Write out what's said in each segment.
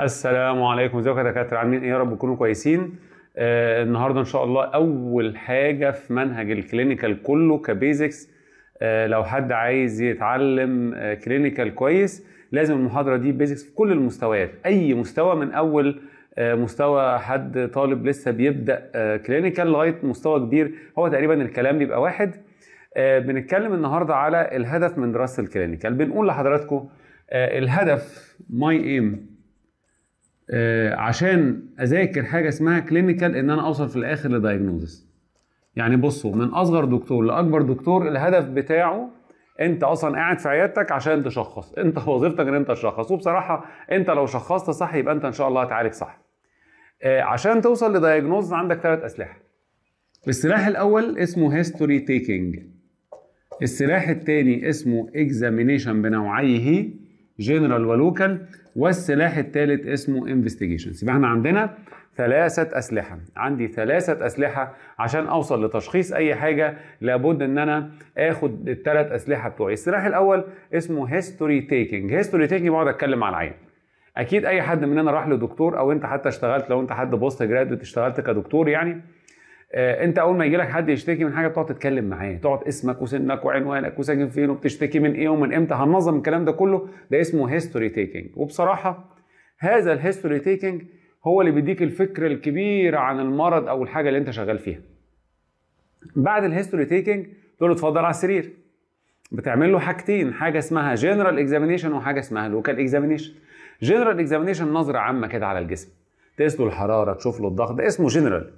السلام عليكم ازيكم يا دكاتره عاملين ايه يا رب تكونوا كويسين آه النهارده ان شاء الله اول حاجه في منهج الكلينيكال كله كبيزكس آه لو حد عايز يتعلم آه كلينيكال كويس لازم المحاضره دي بيزكس في كل المستويات اي مستوى من اول آه مستوى حد طالب لسه بيبدا آه كلينيكال لغايه مستوى كبير هو تقريبا الكلام بيبقى واحد آه بنتكلم النهارده على الهدف من دراسه الكلينيكال بنقول لحضراتكم آه الهدف ماي ايم آه، عشان اذاكر حاجه اسمها كلينيكال ان انا اوصل في الاخر لدايجنوزس يعني بصوا من اصغر دكتور لاكبر دكتور الهدف بتاعه انت اصلا قاعد في عيادتك عشان تشخص انت وظيفتك ان انت تشخص وبصراحه انت لو شخصت صح يبقى انت ان شاء الله هتعالج صح آه، عشان توصل لدايجنوز عندك ثلاث اسلحه السلاح الاول اسمه هيستوري تيكينج السلاح الثاني اسمه اكزامينيشن بنوعيه جنرال ولوكال والسلاح الثالث اسمه انفستيجيشنز يبقى احنا عندنا ثلاثة أسلحة عندي ثلاثة أسلحة عشان أوصل لتشخيص أي حاجة لابد إن أنا آخد الثلاث أسلحة بتوعي السلاح الأول اسمه هيستوري تيكينج هيستوري تيكينج بقعد أتكلم مع العين أكيد أي حد مننا راح لدكتور أو أنت حتى اشتغلت لو أنت حد بوست جراد اشتغلت كدكتور يعني آه، انت اول ما يجي لك حد يشتكي من حاجه بتقعد تتكلم معاه تقعد اسمك وسنك وعنوانك وساكن فين وبتشتكي من ايه ومن امتى هننظم الكلام ده كله ده اسمه هيستوري تيكينج وبصراحه هذا الهيستوري تيكينج هو اللي بيديك الفكر الكبير عن المرض او الحاجه اللي انت شغال فيها بعد الهيستوري تيكينج تقول له اتفضل على السرير بتعمل له حاجتين حاجه اسمها جنرال اكزامينشن وحاجه اسمها لوكال اكزامينشن جنرال اكزامينشن نظره عامه كده على الجسم تقيس له الحراره تشوف له الضغط ده اسمه جنرال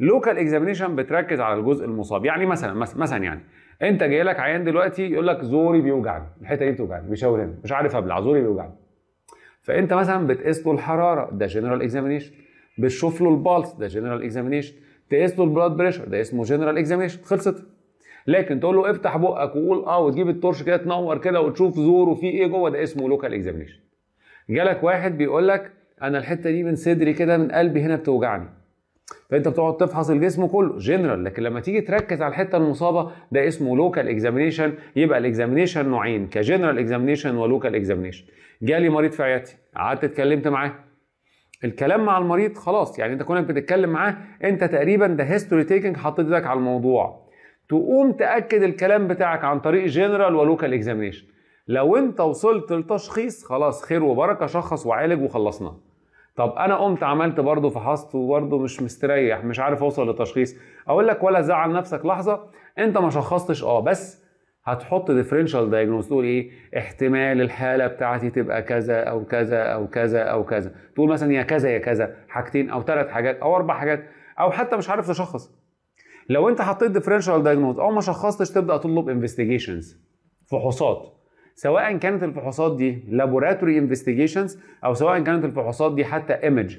لوكال اكزامينشن بتركز على الجزء المصاب يعني مثلا مثلا يعني انت جاي لك عيان دلوقتي يقول لك زوري بيوجعني الحته دي بتوجعني بيشاور هنا مش عارف ابلع زوري بيوجعني فانت مثلا بتقيس له الحراره ده جنرال اكزامينشن بتشوف له البالس ده جنرال اكزامينشن تقيس له البلاد بريشر ده اسمه جنرال اكزامينشن خلصت لكن تقول له افتح بقك وقول اه وتجيب التورش كده تنور كده وتشوف زوره وفي ايه جوه ده اسمه لوكال اكزامينشن جالك واحد بيقول لك انا الحته دي من صدري كده من قلبي هنا بتوجعني فانت بتقعد تفحص الجسم كله جنرال لكن لما تيجي تركز على الحته المصابه ده اسمه لوكال اكزامينيشن يبقى الاكزامينيشن نوعين كجنرال اكزامينيشن ولوكال اكزامينيشن جالي مريض في عيادتي قعدت اتكلمت معاه الكلام مع المريض خلاص يعني انت كونك بتتكلم معاه انت تقريبا ده هيستوري تيكنج حطيت ايدك على الموضوع تقوم تاكد الكلام بتاعك عن طريق جنرال ولوكال اكزامينيشن لو انت وصلت لتشخيص خلاص خير وبركه شخص وعالج وخلصنا طب انا قمت عملت برضه فحصت وبرضه مش مستريح مش عارف اوصل لتشخيص اقول لك ولا تزعل نفسك لحظه انت ما شخصتش اه بس هتحط ديفرنشال دايجنوز تقول ايه احتمال الحاله بتاعتي تبقى كذا او كذا او كذا او كذا تقول مثلا يا كذا يا كذا حاجتين او ثلاث حاجات او اربع حاجات او حتى مش عارف تشخص لو انت حطيت ديفرنشال دايجنوز او ما شخصتش تبدا تطلب انفستيجيشنز فحوصات سواء كانت الفحوصات دي لابوراتوري انفستيجيشنز او سواء كانت الفحوصات دي حتى ايمج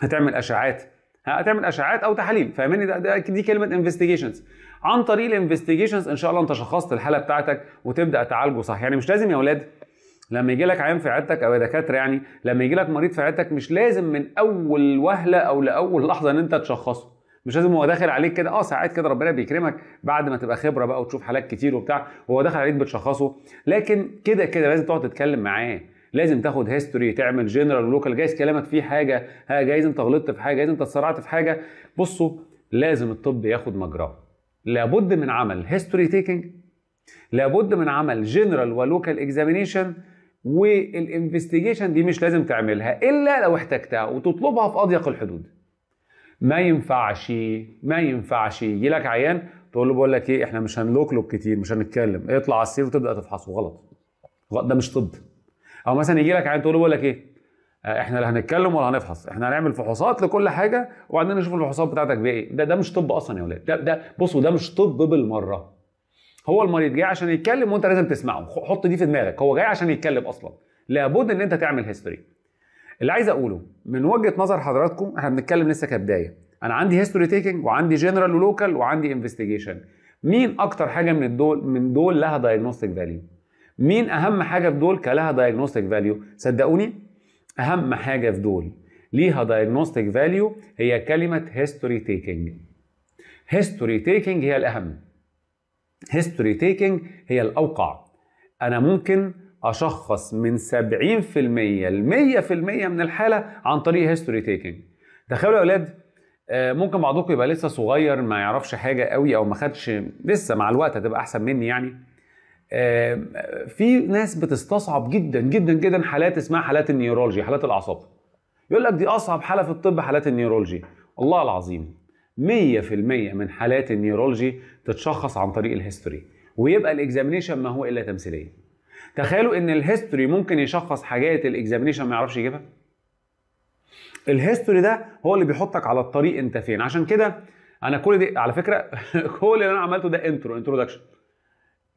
هتعمل اشعاعات هتعمل اشعاعات او تحاليل فاهمني دي كلمه انفستيجيشنز عن طريق الانفستيجيشنز ان شاء الله انت شخصت الحاله بتاعتك وتبدا تعالجه صح يعني مش لازم يا اولاد لما يجي لك عيان في عيادتك او دكاتره يعني لما يجي لك مريض في عيادتك مش لازم من اول وهله او لاول لحظه ان انت تشخصه مش لازم هو داخل عليك كده اه ساعات كده ربنا بيكرمك بعد ما تبقى خبره بقى وتشوف حالات كتير وبتاع هو داخل عليك بتشخصه لكن كده كده لازم تقعد تتكلم معاه لازم تاخد هيستوري تعمل جنرال ولوكال جايز كلامك فيه حاجه ها جايز انت غلطت في حاجه جايز انت اتسرعت في حاجه بصوا لازم الطب ياخد مجراه لابد من عمل هيستوري تيكنج لابد من عمل جنرال ولوكال اكزامينيشن والانفستيجيشن دي مش لازم تعملها الا لو احتجتها وتطلبها في اضيق الحدود ما ينفعش ما ينفعش يجي لك عيان تقول له بقول لك ايه احنا مش هنلوكلوك كتير مش هنتكلم اطلع على السرير وتبدا تفحصه غلط ده مش طب او مثلا يجي لك عيان تقول له بقول لك ايه آه، احنا لا هنتكلم ولا هنفحص احنا هنعمل فحوصات لكل حاجه وبعدين نشوف الفحوصات بتاعتك بايه ده ده مش طب اصلا يا ولاد ده ده بصوا ده مش طب بالمره هو المريض جاي عشان يتكلم وانت لازم تسمعه حط دي في دماغك هو جاي عشان يتكلم اصلا لابد ان انت تعمل هيستوري اللي عايز اقوله من وجهه نظر حضراتكم احنا بنتكلم لسه كبدايه انا عندي هيستوري تيكنج وعندي جنرال ولوكال وعندي انفستيجيشن مين اكتر حاجه من دول من دول لها دايجنوستيك فاليو مين اهم حاجه في دول كلها دايجنوستيك فاليو صدقوني اهم حاجه في دول ليها دايجنوستيك فاليو هي كلمه هيستوري تيكنج هيستوري تيكنج هي الاهم هيستوري تيكنج هي الاوقع انا ممكن اشخص من 70% ل 100% من الحاله عن طريق هيستوري تيكنج تخيلوا يا اولاد آه، ممكن بعضكم يبقى لسه صغير ما يعرفش حاجه قوي او ما خدش لسه مع الوقت هتبقى احسن مني يعني آه، في ناس بتستصعب جدا جدا جدا حالات اسمها حالات النيورولوجي حالات الاعصاب يقول لك دي اصعب حاله في الطب حالات النيورولوجي والله العظيم 100% من حالات النيورولوجي تتشخص عن طريق الهيستوري ويبقى الاكزامينيشن ما هو الا تمثيليه تخيلوا ان الهيستوري ممكن يشخص حاجات الاكزامينيشن ما يعرفش يجيبها الهيستوري ده هو اللي بيحطك على الطريق انت فين عشان كده انا كل دي على فكره كل اللي انا عملته ده انترو انترودكشن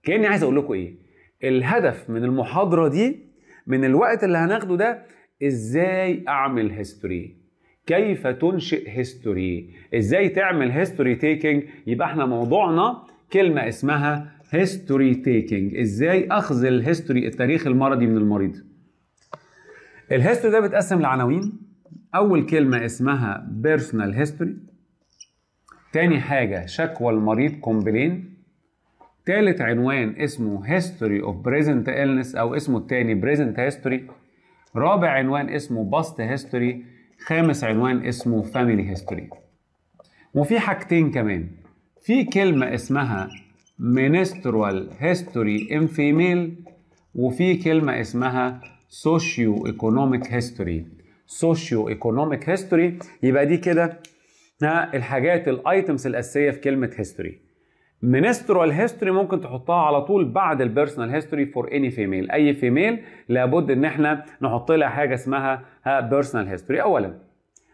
كاني عايز اقول لكم ايه الهدف من المحاضره دي من الوقت اللي هناخده ده ازاي اعمل هيستوري كيف تنشئ هيستوري ازاي تعمل هيستوري تيكينج يبقى احنا موضوعنا كلمه اسمها هيستوري تيكينج ازاي اخذ الهيستوري التاريخ المرضي من المريض الهيستوري ده بيتقسم لعناوين أول كلمة اسمها بيرسونال هيستوري تاني حاجة شكوى المريض كومبلين تالت عنوان اسمه هيستوري اوف بريزنت إلنس أو اسمه التاني بريزنت هيستوري رابع عنوان اسمه باست هيستوري خامس عنوان اسمه فاميلي هيستوري وفي حاجتين كمان في كلمة اسمها منسترال هيستوري ان فيميل وفي كلمة اسمها سوشيو ايكونوميك هيستوري سوشيو ايكونوميك هيستوري يبقى دي كده الحاجات الايتمز الاساسيه في كلمه هيستوري منسترال هيستوري ممكن تحطها على طول بعد البيرسونال هيستوري فور اني فيميل اي فيميل لابد ان احنا نحط لها حاجه اسمها بيرسونال هيستوري اولا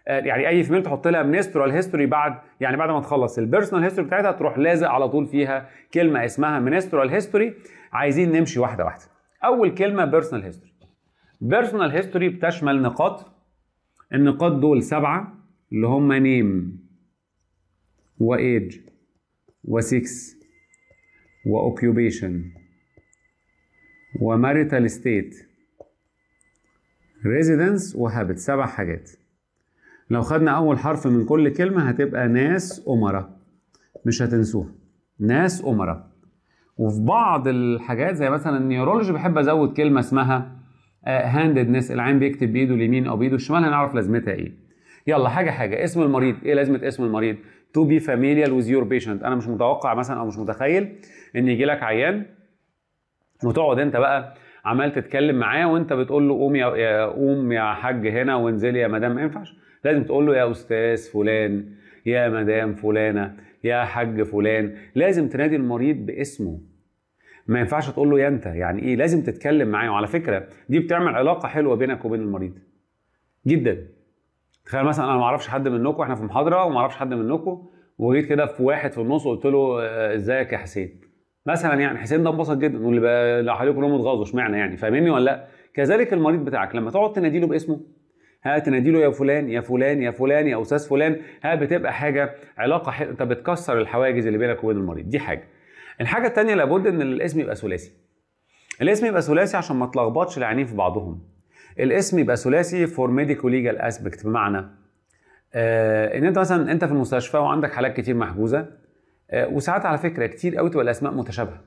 آه، يعني اي فيميل تحط لها منسترال هيستوري بعد يعني بعد ما تخلص البيرسونال هيستوري بتاعتها تروح لازق على طول فيها كلمه اسمها منسترال هيستوري عايزين نمشي واحده واحده اول كلمه بيرسونال هيستوري بيرسونال هيستوري بتشمل نقاط النقاط دول سبعة اللي هم نيم وإيج وسكس وأوكيوبيشن وماريتال ستيت ريزيدنس وهابت سبع حاجات لو خدنا أول حرف من كل كلمة هتبقى ناس أمرة مش هتنسوها ناس أمرة وفي بعض الحاجات زي مثلا النيورولوجي بحب أزود كلمة اسمها هاندنس العين بيكتب بايده اليمين او بايده الشمال هنعرف لازمتها ايه يلا حاجه حاجه اسم المريض ايه لازمه اسم المريض تو بي فاميليال ويز يور بيشنت انا مش متوقع مثلا او مش متخيل ان يجي لك عيان وتقعد انت بقى عمال تتكلم معاه وانت بتقول له قوم يا قوم يا حاج هنا وانزلي يا مدام ما ينفعش لازم تقول له يا استاذ فلان يا مدام فلانه يا حاج فلان لازم تنادي المريض باسمه ما ينفعش تقول له يا انت يعني ايه لازم تتكلم معاه وعلى فكره دي بتعمل علاقه حلوه بينك وبين المريض جدا تخيل مثلا انا ما اعرفش حد منكم احنا في محاضره وما اعرفش حد منكم وجيت كده في واحد في النص وقلت له آه، ازيك يا حسين مثلا يعني حسين ده انبسط جدا واللي لو حواليه كلهم اتغاظوا اشمعنى يعني فاهمني ولا لا كذلك المريض بتاعك لما تقعد تناديله باسمه ها تناديله يا فلان يا فلان يا فلان يا استاذ فلان ها بتبقى حاجه علاقه حلوه انت بتكسر الحواجز اللي بينك وبين المريض دي حاجه الحاجه الثانيه لابد ان الاسم يبقى ثلاثي الاسم يبقى ثلاثي عشان ما تلخبطش العينين في بعضهم الاسم يبقى ثلاثي فور ميديكو ليجال اسبكت بمعنى آه ان انت مثلا انت في المستشفى وعندك حالات كتير محجوزه آه وساعات على فكره كتير قوي تبقى الاسماء متشابهه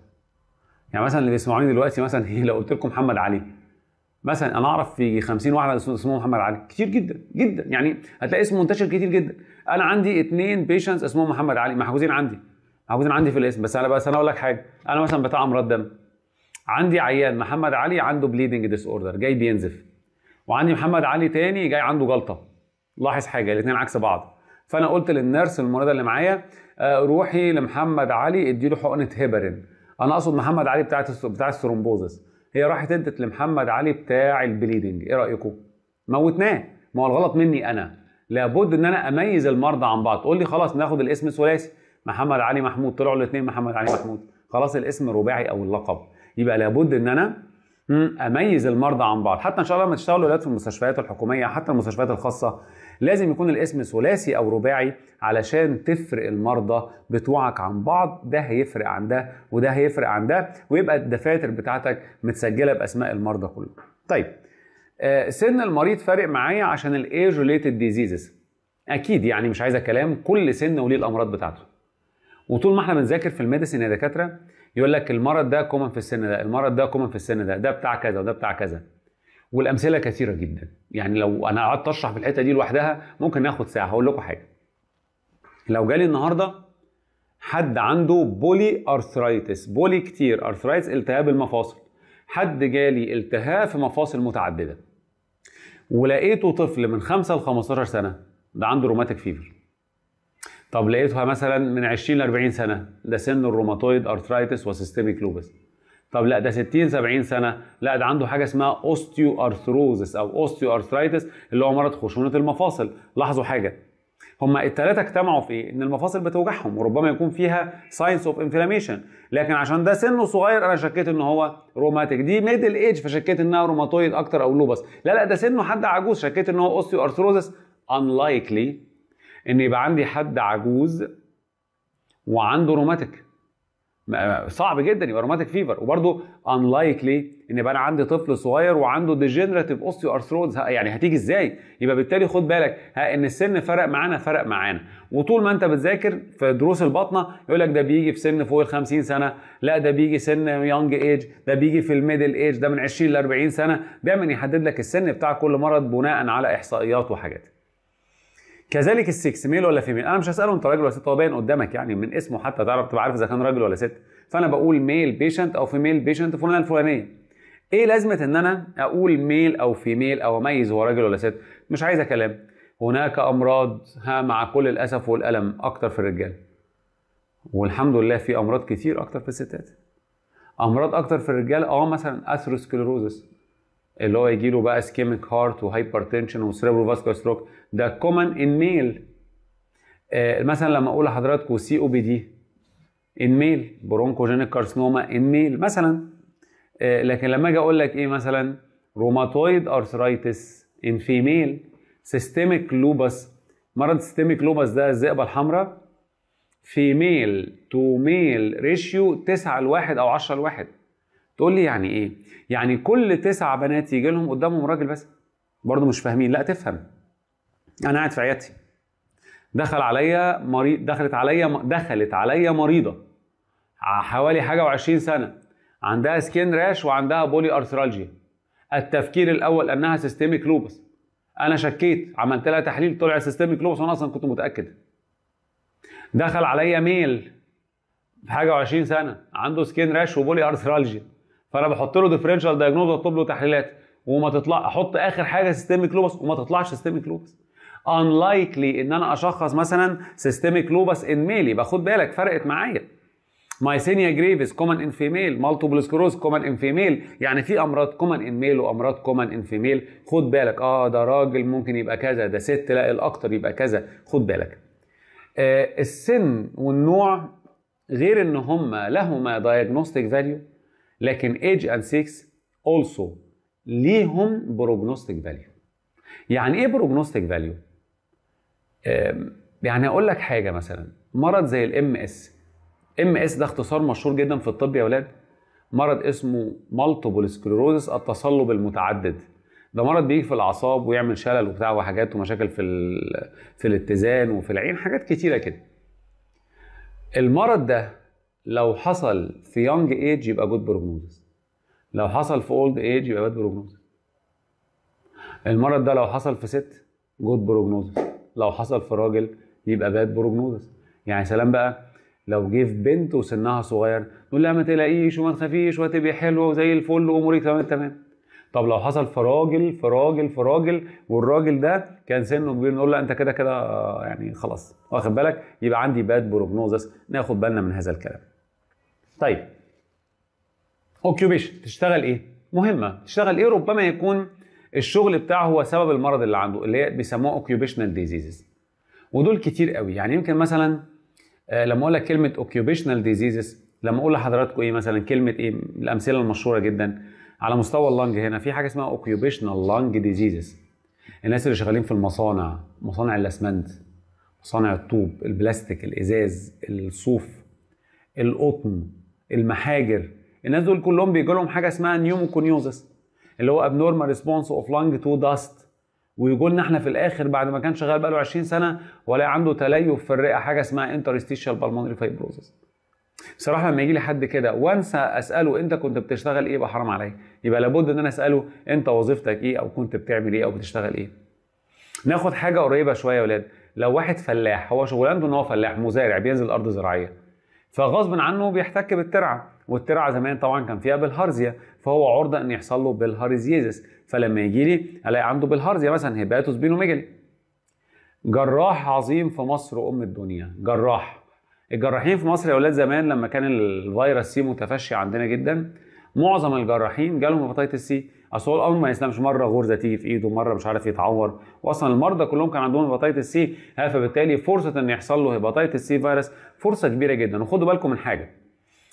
يعني مثلا اللي بيسمعوني دلوقتي مثلا هي لو قلت لكم محمد علي مثلا انا اعرف في 50 واحد اسمه محمد علي كتير جدا جدا يعني هتلاقي اسم منتشر كتير جدا انا عندي اثنين بيشنتس اسمهم محمد علي محجوزين عندي عاوزين عندي في الاسم بس انا بس انا اقول لك حاجه انا مثلا بتاع امراض دم عندي عيان محمد علي عنده بليدنج ديس اوردر جاي بينزف وعندي محمد علي تاني جاي عنده جلطه لاحظ حاجه الاثنين عكس بعض فانا قلت للنرس المريضه اللي معايا آه، روحي لمحمد علي ادي له حقنه هيبرين انا اقصد محمد علي بتاعت بتاع السرومبوزس هي راحت ادت لمحمد علي بتاع البليدنج ايه رايكم موتناه ما هو الغلط مني انا لابد ان انا اميز المرضى عن بعض تقول لي خلاص ناخد الاسم الثلاثي محمد علي محمود طلعوا الاثنين محمد علي محمود خلاص الاسم الرباعي او اللقب يبقى لابد ان انا اميز المرضى عن بعض حتى ان شاء الله لما تشتغلوا في المستشفيات الحكوميه حتى المستشفيات الخاصه لازم يكون الاسم ثلاثي او رباعي علشان تفرق المرضى بتوعك عن بعض ده هيفرق عن ده وده هيفرق عن ده ويبقى الدفاتر بتاعتك متسجله باسماء المرضى كلهم طيب آه سن المريض فارق معايا عشان الايج ريليتد ديزيزز اكيد يعني مش عايزه كلام كل سن وليه الامراض بتاعته وطول ما احنا بنذاكر في الميديسن يا دكاتره يقول لك المرض ده كومن في السن ده المرض ده كومن في السن ده ده بتاع كذا وده بتاع كذا والامثله كثيره جدا يعني لو انا قعدت اشرح في الحته دي لوحدها ممكن ناخد ساعه هقول لكم حاجه لو جالي النهارده حد عنده بولي ارثرايتس بولي كتير ارثرايتس التهاب المفاصل حد جالي التهاب في مفاصل متعدده ولقيته طفل من 5 ل 15 سنه ده عنده روماتيك فيفر طب لقيتها مثلا من 20 ل 40 سنه ده سن الروماتويد ارثرايتس وسيستميك لوبس طب لا ده 60 70 سنه لا ده عنده حاجه اسمها اوستيو ارثروزس او اوستيو ارثرايتس اللي هو مرض خشونه المفاصل لاحظوا حاجه هما الثلاثه اجتمعوا في ايه؟ ان المفاصل بتوجعهم وربما يكون فيها ساينس اوف انفلاميشن لكن عشان ده سنه صغير انا شكيت ان هو روماتيك دي ميدل ايج فشكيت انها روماتويد اكتر او لوبس لا لا ده سنه حد عجوز شكيت ان هو اوستيو ارثروزس unlikely ان يبقى عندي حد عجوز وعنده روماتيك صعب جدا يبقى روماتيك فيفر وبرده انلايكلي ان يبقى انا عندي طفل صغير وعنده ديجنراتيف اوستيو ارثروز يعني هتيجي ازاي يبقى بالتالي خد بالك ها ان السن فرق معانا فرق معانا وطول ما انت بتذاكر في دروس الباطنه يقول لك ده بيجي في سن فوق ال 50 سنه لا ده بيجي سن يونج ايج ده بيجي في الميدل ايج ده من 20 ل 40 سنه دايما يحدد لك السن بتاع كل مرض بناء على احصائيات وحاجات كذلك السكس ميل ولا فيميل انا مش هساله انت راجل ولا ست هو باين قدامك يعني من اسمه حتى تعرف تبقى عارف اذا كان راجل ولا ست فانا بقول ميل بيشنت او فيميل بيشنت فلانه الفلانيه ايه لازمه ان انا اقول ميل او فيميل او اميز هو راجل ولا ست مش عايزه كلام هناك امراض ها مع كل الاسف والالم اكتر في الرجال والحمد لله في امراض كتير اكتر في الستات امراض اكتر في الرجال اه مثلا اثروسكليروزس اللي هو يجي له بقى اسكيميك هارت وهايبرتنشن وسيربرو فاسكولار ستروك ده كومن ان ميل مثلا لما اقول لحضراتكم سي او بي دي ان ميل برونكوجينيك كارسينوما ان ميل مثلا آه، لكن لما اجي اقول لك ايه مثلا روماتويد ارثرايتس ان فيميل سيستميك لوبس مرض سيستميك لوبس ده الذئبه الحمراء فيميل تو ميل ريشيو 9 ل 1 او 10 ل 1 تقول لي يعني ايه؟ يعني كل تسع بنات يجي لهم قدامهم راجل بس برضه مش فاهمين لا تفهم انا قاعد في عيادتي دخل عليا مريض دخلت عليا دخلت عليا مريضه حوالي حاجه و20 سنه عندها سكين راش وعندها بولي ارثرالجيا التفكير الاول انها سيستميك لوبس انا شكيت عملت لها تحليل طلع سيستميك لوبس وانا اصلا كنت متاكد دخل عليا ميل في حاجه و20 سنه عنده سكين راش وبولي ارثرالجيا فانا بحط له ديفرنشال دايجنوز واطلب له تحليلات وما تطلع احط اخر حاجه سيستميك لوبس وما تطلعش سيستميك لوبس unlikely ان انا اشخص مثلا سيستميك in male يبقى خد بالك فرقت معايا مايسينيا جريفيس كومن ان فيميل مالتيبل سكروز كومن ان فيميل يعني في امراض كومن ان ميل وامراض كومن ان فيميل خد بالك اه ده راجل ممكن يبقى كذا ده ست لا الاكتر يبقى كذا خد بالك آه السن والنوع غير ان هما لهما diagnostic value لكن age and sex also ليهم prognostic value يعني ايه prognostic value يعني اقول لك حاجه مثلا مرض زي الام اس ام اس ده اختصار مشهور جدا في الطب يا ولاد مرض اسمه مالتيبل سكلروزس التصلب المتعدد ده مرض بيجي في الاعصاب ويعمل شلل وبتاع وحاجات ومشاكل في في الاتزان وفي العين حاجات كتيره كده المرض ده لو حصل في يونج ايج يبقى جود بروجنوزس لو حصل في اولد ايج يبقى باد بروجنوزس المرض ده لو حصل في ست جود بروجنوزس لو حصل في راجل يبقى باد بروجنوزس يعني سلام بقى لو جه في بنت وسنها صغير نقول لها ما تلاقيش وما تخافيش وهتبقي حلوه وزي الفل وامورك تمام تمام طب لو حصل في راجل في راجل في راجل والراجل ده كان سنه كبير نقول له انت كده كده يعني خلاص واخد بالك يبقى عندي باد بروجنوزس ناخد بالنا من هذا الكلام طيب اوكيوبيشن تشتغل ايه مهمه تشتغل ايه ربما يكون الشغل بتاعه هو سبب المرض اللي عنده اللي هي بيسموها اوكيوبيشنال ديزيزز ودول كتير قوي يعني يمكن مثلا آه، لما اقول لك كلمه اوكيوبيشنال ديزيزز لما اقول لحضراتكم ايه مثلا كلمه ايه الامثله المشهوره جدا على مستوى اللنج هنا في حاجه اسمها اوكيوبيشنال لنج ديزيزز الناس اللي شغالين في المصانع مصانع الاسمنت مصانع الطوب البلاستيك الازاز الصوف القطن المحاجر الناس دول كلهم بيجي لهم حاجه اسمها نيوموكونيوزس اللي هو ابنورمال ريسبونس اوف لانج تو داست ويقول لنا احنا في الاخر بعد ما كان شغال بقاله 20 سنه ولا عنده تليف في الرئه حاجه اسمها انترستيشال بالمونري fibrosis بصراحه لما يجي لي حد كده وانسى اساله انت كنت بتشتغل ايه يبقى حرام عليا يبقى لابد ان انا اساله انت وظيفتك ايه او كنت بتعمل ايه او بتشتغل ايه ناخد حاجه قريبه شويه يا ولاد لو واحد فلاح هو شغلانته ان هو فلاح مزارع بينزل ارض زراعيه فغصب عنه بيحتك بالترعه والترعه زمان طبعا كان فيها بالهارزيا فهو عرضه ان يحصل له بالهاريزيزس فلما يجي لي الاقي عنده بالهارزيا مثلا هيباتوس بينوميجالي جراح عظيم في مصر وام الدنيا جراح الجراحين في مصر يا اولاد زمان لما كان الفيروس سي متفشي عندنا جدا معظم الجراحين جالهم هباتيتس سي اصل هو الامر ما يسلمش مره غرزه تيجي في ايده مره مش عارف يتعور واصلا المرضى كلهم كان عندهم هباتيتس سي فبالتالي فرصه ان يحصل له هباتيتس سي فيروس فرصه كبيره جدا وخدوا بالكم من حاجه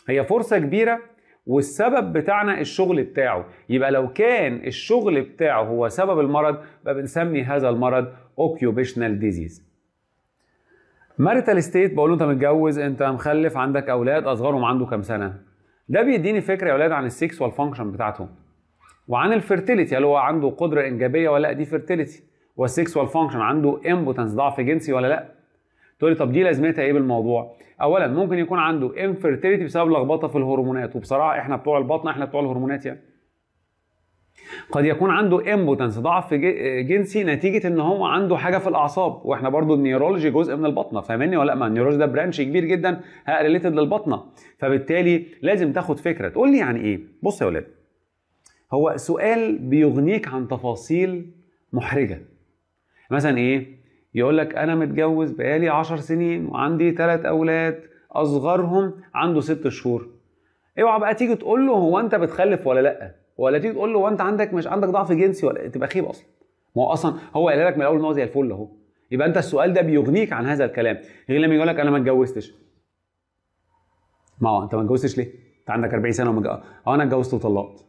هي فرصه كبيره والسبب بتاعنا الشغل بتاعه يبقى لو كان الشغل بتاعه هو سبب المرض يبقى بنسمي هذا المرض اوكيوبيشنال ديزيز ماريتال ستيت بقول له انت متجوز انت مخلف عندك اولاد اصغرهم عنده كام سنه ده بيديني فكره يا اولاد عن السكس والفانكشن بتاعتهم وعن الفيرتيليتي هل هو عنده قدره انجابيه ولا لا دي فيرتيليتي والسكس والفانكشن عنده امبوتنس ضعف جنسي ولا لا تقول لي طب دي لازمتها ايه بالموضوع اولا ممكن يكون عنده انفرتيلتي بسبب لخبطه في الهرمونات وبصراحه احنا بتوع البطن احنا بتوع الهرمونات يعني قد يكون عنده امبوتنس ضعف جنسي نتيجه ان هو عنده حاجه في الاعصاب واحنا برضو النيورولوجي جزء من البطنه فاهمني ولا لا ما النيورولوجي ده برانش كبير جدا ريليتد للبطنه فبالتالي لازم تاخد فكره تقول لي يعني ايه بص يا ولاد هو سؤال بيغنيك عن تفاصيل محرجه مثلا ايه يقول لك انا متجوز بقالي عشر سنين وعندي ثلاث اولاد اصغرهم عنده ست شهور اوعى بقى تيجي تقول له هو انت بتخلف ولا لا ولا تيجي تقول له هو انت عندك مش عندك ضعف جنسي ولا تبقى خيب اصلا ما هو اصلا هو قال لك من الاول ان هو زي الفل اهو يبقى انت السؤال ده بيغنيك عن هذا الكلام غير لما يقول لك انا ما اتجوزتش ما هو انت ما اتجوزتش ليه؟ انت عندك 40 سنه وما او أه، انا اتجوزت وطلقت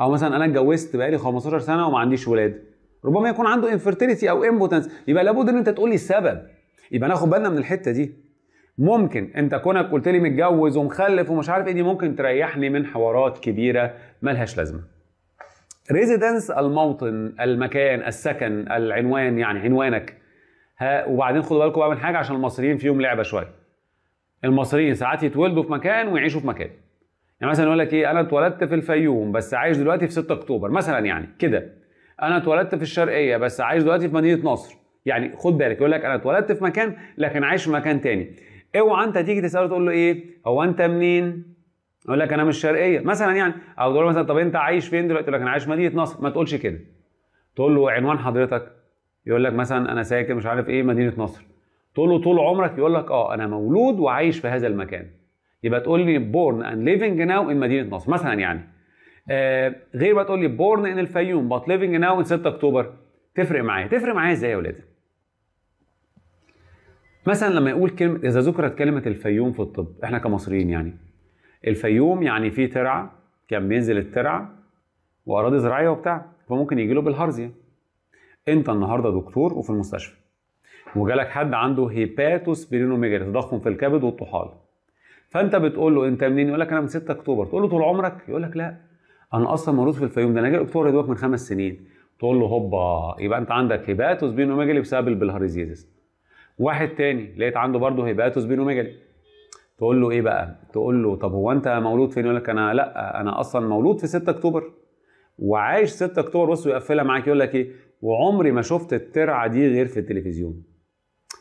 او مثلا انا اتجوزت بقالي 15 سنه وما عنديش ولاد ربما يكون عنده انفيرتيليتي او امبوتنس يبقى لابد ان انت تقول لي السبب يبقى ناخد بالنا من الحته دي ممكن انت كونك قلت لي متجوز ومخلف ومش عارف ايه دي ممكن تريحني من حوارات كبيره ملهاش لازمه ريزيدنس الموطن المكان السكن العنوان يعني عنوانك ها وبعدين خدوا بالكم بقى من حاجه عشان المصريين فيهم لعبه شويه المصريين ساعات يتولدوا في مكان ويعيشوا في مكان يعني مثلا يقول لك ايه انا اتولدت في الفيوم بس عايش دلوقتي في 6 اكتوبر مثلا يعني كده انا اتولدت في الشرقيه بس عايش دلوقتي في مدينه نصر يعني خد بالك يقول لك انا اتولدت في مكان لكن عايش في مكان تاني اوعى انت تيجي تساله تقول له ايه هو انت منين يقول لك انا من الشرقيه مثلا يعني او تقول له مثلا طب انت عايش فين دلوقتي يقول لك انا عايش في مدينه نصر ما تقولش كده تقول له عنوان حضرتك يقول لك مثلا انا ساكن مش عارف ايه مدينه نصر تقول له طول عمرك يقول لك اه انا مولود وعايش في هذا المكان يبقى تقول لي بورن اند ليفنج ناو ان مدينه نصر مثلا يعني آه، غير ما تقول لي بورن ان الفيوم بات ليفنج ناو ان 6 اكتوبر تفرق معايا تفرق معايا ازاي يا ولادي مثلا لما يقول كلمه اذا ذكرت كلمه الفيوم في الطب احنا كمصريين يعني الفيوم يعني في ترعه كان بينزل الترعه واراضي زراعيه وبتاع فممكن يجي له بالهارزيا انت النهارده دكتور وفي المستشفى وجالك حد عنده هيباتوس برينوميجري تضخم في الكبد والطحال فانت بتقول له انت منين يقول لك انا من 6 اكتوبر تقول له طول عمرك يقول لك لا انا اصلا مولود في الفيوم ده انا جاي اكتوبر يدوك من خمس سنين تقول له هوبا يبقى انت عندك هيباتوس اوميجالي بسبب البلهارزيزس واحد تاني لقيت عنده برضه هيباتوس اوميجالي تقول له ايه بقى تقول له طب هو انت مولود فين يقول لك انا لا انا اصلا مولود في 6 اكتوبر وعايش 6 اكتوبر بص يقفلها معاك يقول لك ايه وعمري ما شفت الترعه دي غير في التلفزيون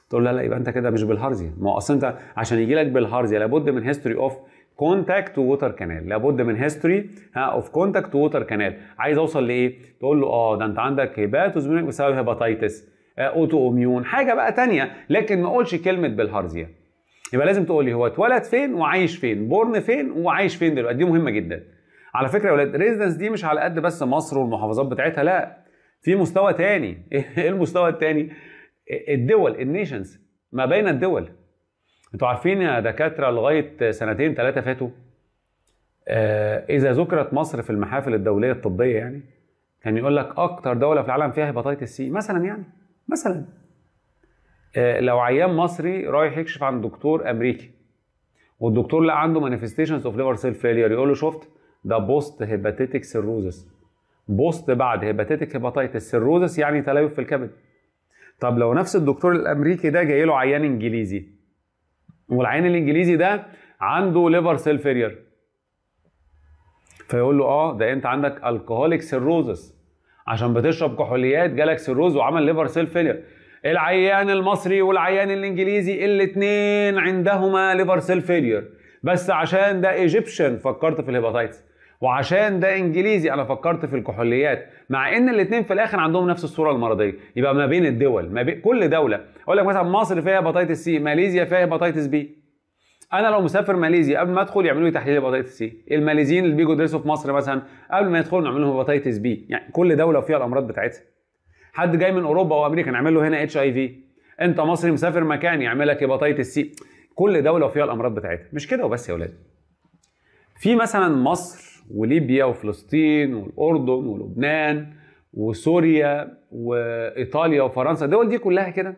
تقول لا لا يبقى انت كده مش بالهارزيا ما هو اصلا انت عشان يجي لك بالهارزيا لابد من هيستوري اوف كونتاكت ووتر كانال لابد من هيستوري ها اوف كونتاكت ووتر كانال عايز اوصل لايه تقول له اه ده انت عندك هيباتوز بسبب هيباتيتس اوتو اوميون حاجه بقى تانية لكن ما اقولش كلمه بالهارزيا يبقى لازم تقول لي هو اتولد فين وعايش فين بورن فين وعايش فين دلوقتي دي مهمه جدا على فكره يا ولاد ريزيدنس دي مش على قد بس مصر والمحافظات بتاعتها لا في مستوى تاني ايه المستوى التاني الدول النيشنز ما بين الدول انتوا عارفين يا دكاتره لغايه سنتين ثلاثه فاتوا آه، اذا ذكرت مصر في المحافل الدوليه الطبيه يعني كان يقول لك اكتر دوله في العالم فيها هيباتيتس سي مثلا يعني مثلا آه، لو عيان مصري رايح يكشف عند دكتور امريكي والدكتور لقى عنده مانيفستيشنز اوف ليفر سيل فيلير يقول له شفت ده بوست هيباتيتك سيروزس بوست بعد هيباتيتك هيباتيتس سيروزس يعني تليف في الكبد طب لو نفس الدكتور الامريكي ده جاي له عيان انجليزي والعين الانجليزي ده عنده ليفر سيل فيلير فيقول له اه ده انت عندك الكهوليك سيروزس عشان بتشرب كحوليات جالك سيروز وعمل ليفر سيل فيلير العيان المصري والعيان الانجليزي الاثنين عندهما ليفر سيل فيلير بس عشان ده ايجيبشن فكرت في الهيباتايتس وعشان ده انجليزي انا فكرت في الكحوليات مع ان الاثنين في الاخر عندهم نفس الصوره المرضيه يبقى ما بين الدول ما بين كل دوله اقول لك مثلا مصر فيها هباتيتس سي ماليزيا فيها هباتيتس بي انا لو مسافر ماليزيا قبل ما ادخل يعملوا لي تحليل هباتيتس سي الماليزيين اللي بيجوا يدرسوا في مصر مثلا قبل ما يدخلوا نعمل لهم هباتيتس بي يعني كل دوله فيها الامراض بتاعتها حد جاي من اوروبا وامريكا نعمل له هنا اتش اي في انت مصري مسافر مكان يعمل لك هباتيتس سي كل دوله فيها الامراض بتاعتها مش كده وبس يا ولاد في مثلا مصر وليبيا وفلسطين والاردن ولبنان وسوريا وايطاليا وفرنسا الدول دي كلها كده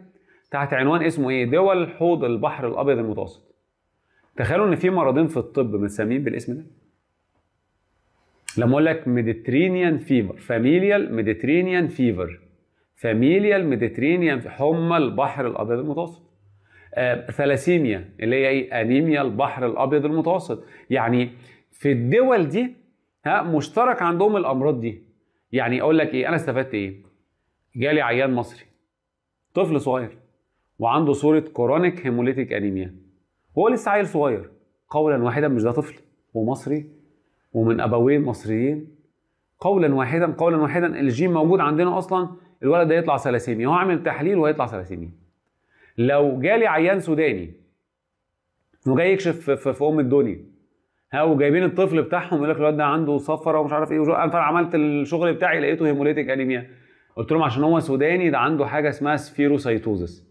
تحت عنوان اسمه ايه دول حوض البحر الابيض المتوسط تخيلوا ان في مرضين في الطب متسميين بالاسم ده لما اقول لك ميديترينيان فيفر فاميليال ميديترينيان فيفر فاميليال ميديترينيان حمى البحر الابيض المتوسط آه ثلاسيميا اللي هي ايه انيميا البحر الابيض المتوسط يعني في الدول دي ها مشترك عندهم الامراض دي يعني اقول لك ايه انا استفدت ايه جالي عيان مصري طفل صغير وعنده صوره كورونيك هيموليتيك انيميا وهو لسه عيل صغير قولا واحدا مش ده طفل ومصري ومن ابوين مصريين قولا واحدا قولا واحدا الجين موجود عندنا اصلا الولد ده يطلع سلاسيميا هو عامل تحليل وهيطلع سلاسيميا لو جالي عيان سوداني وجاي يكشف في ام الدنيا ها وجايبين الطفل بتاعهم يقول لك الواد ده عنده صفره ومش عارف ايه انا عملت الشغل بتاعي لقيته هيموليتيك انيميا قلت لهم عشان هو سوداني ده عنده حاجه اسمها سفيروسايتوزس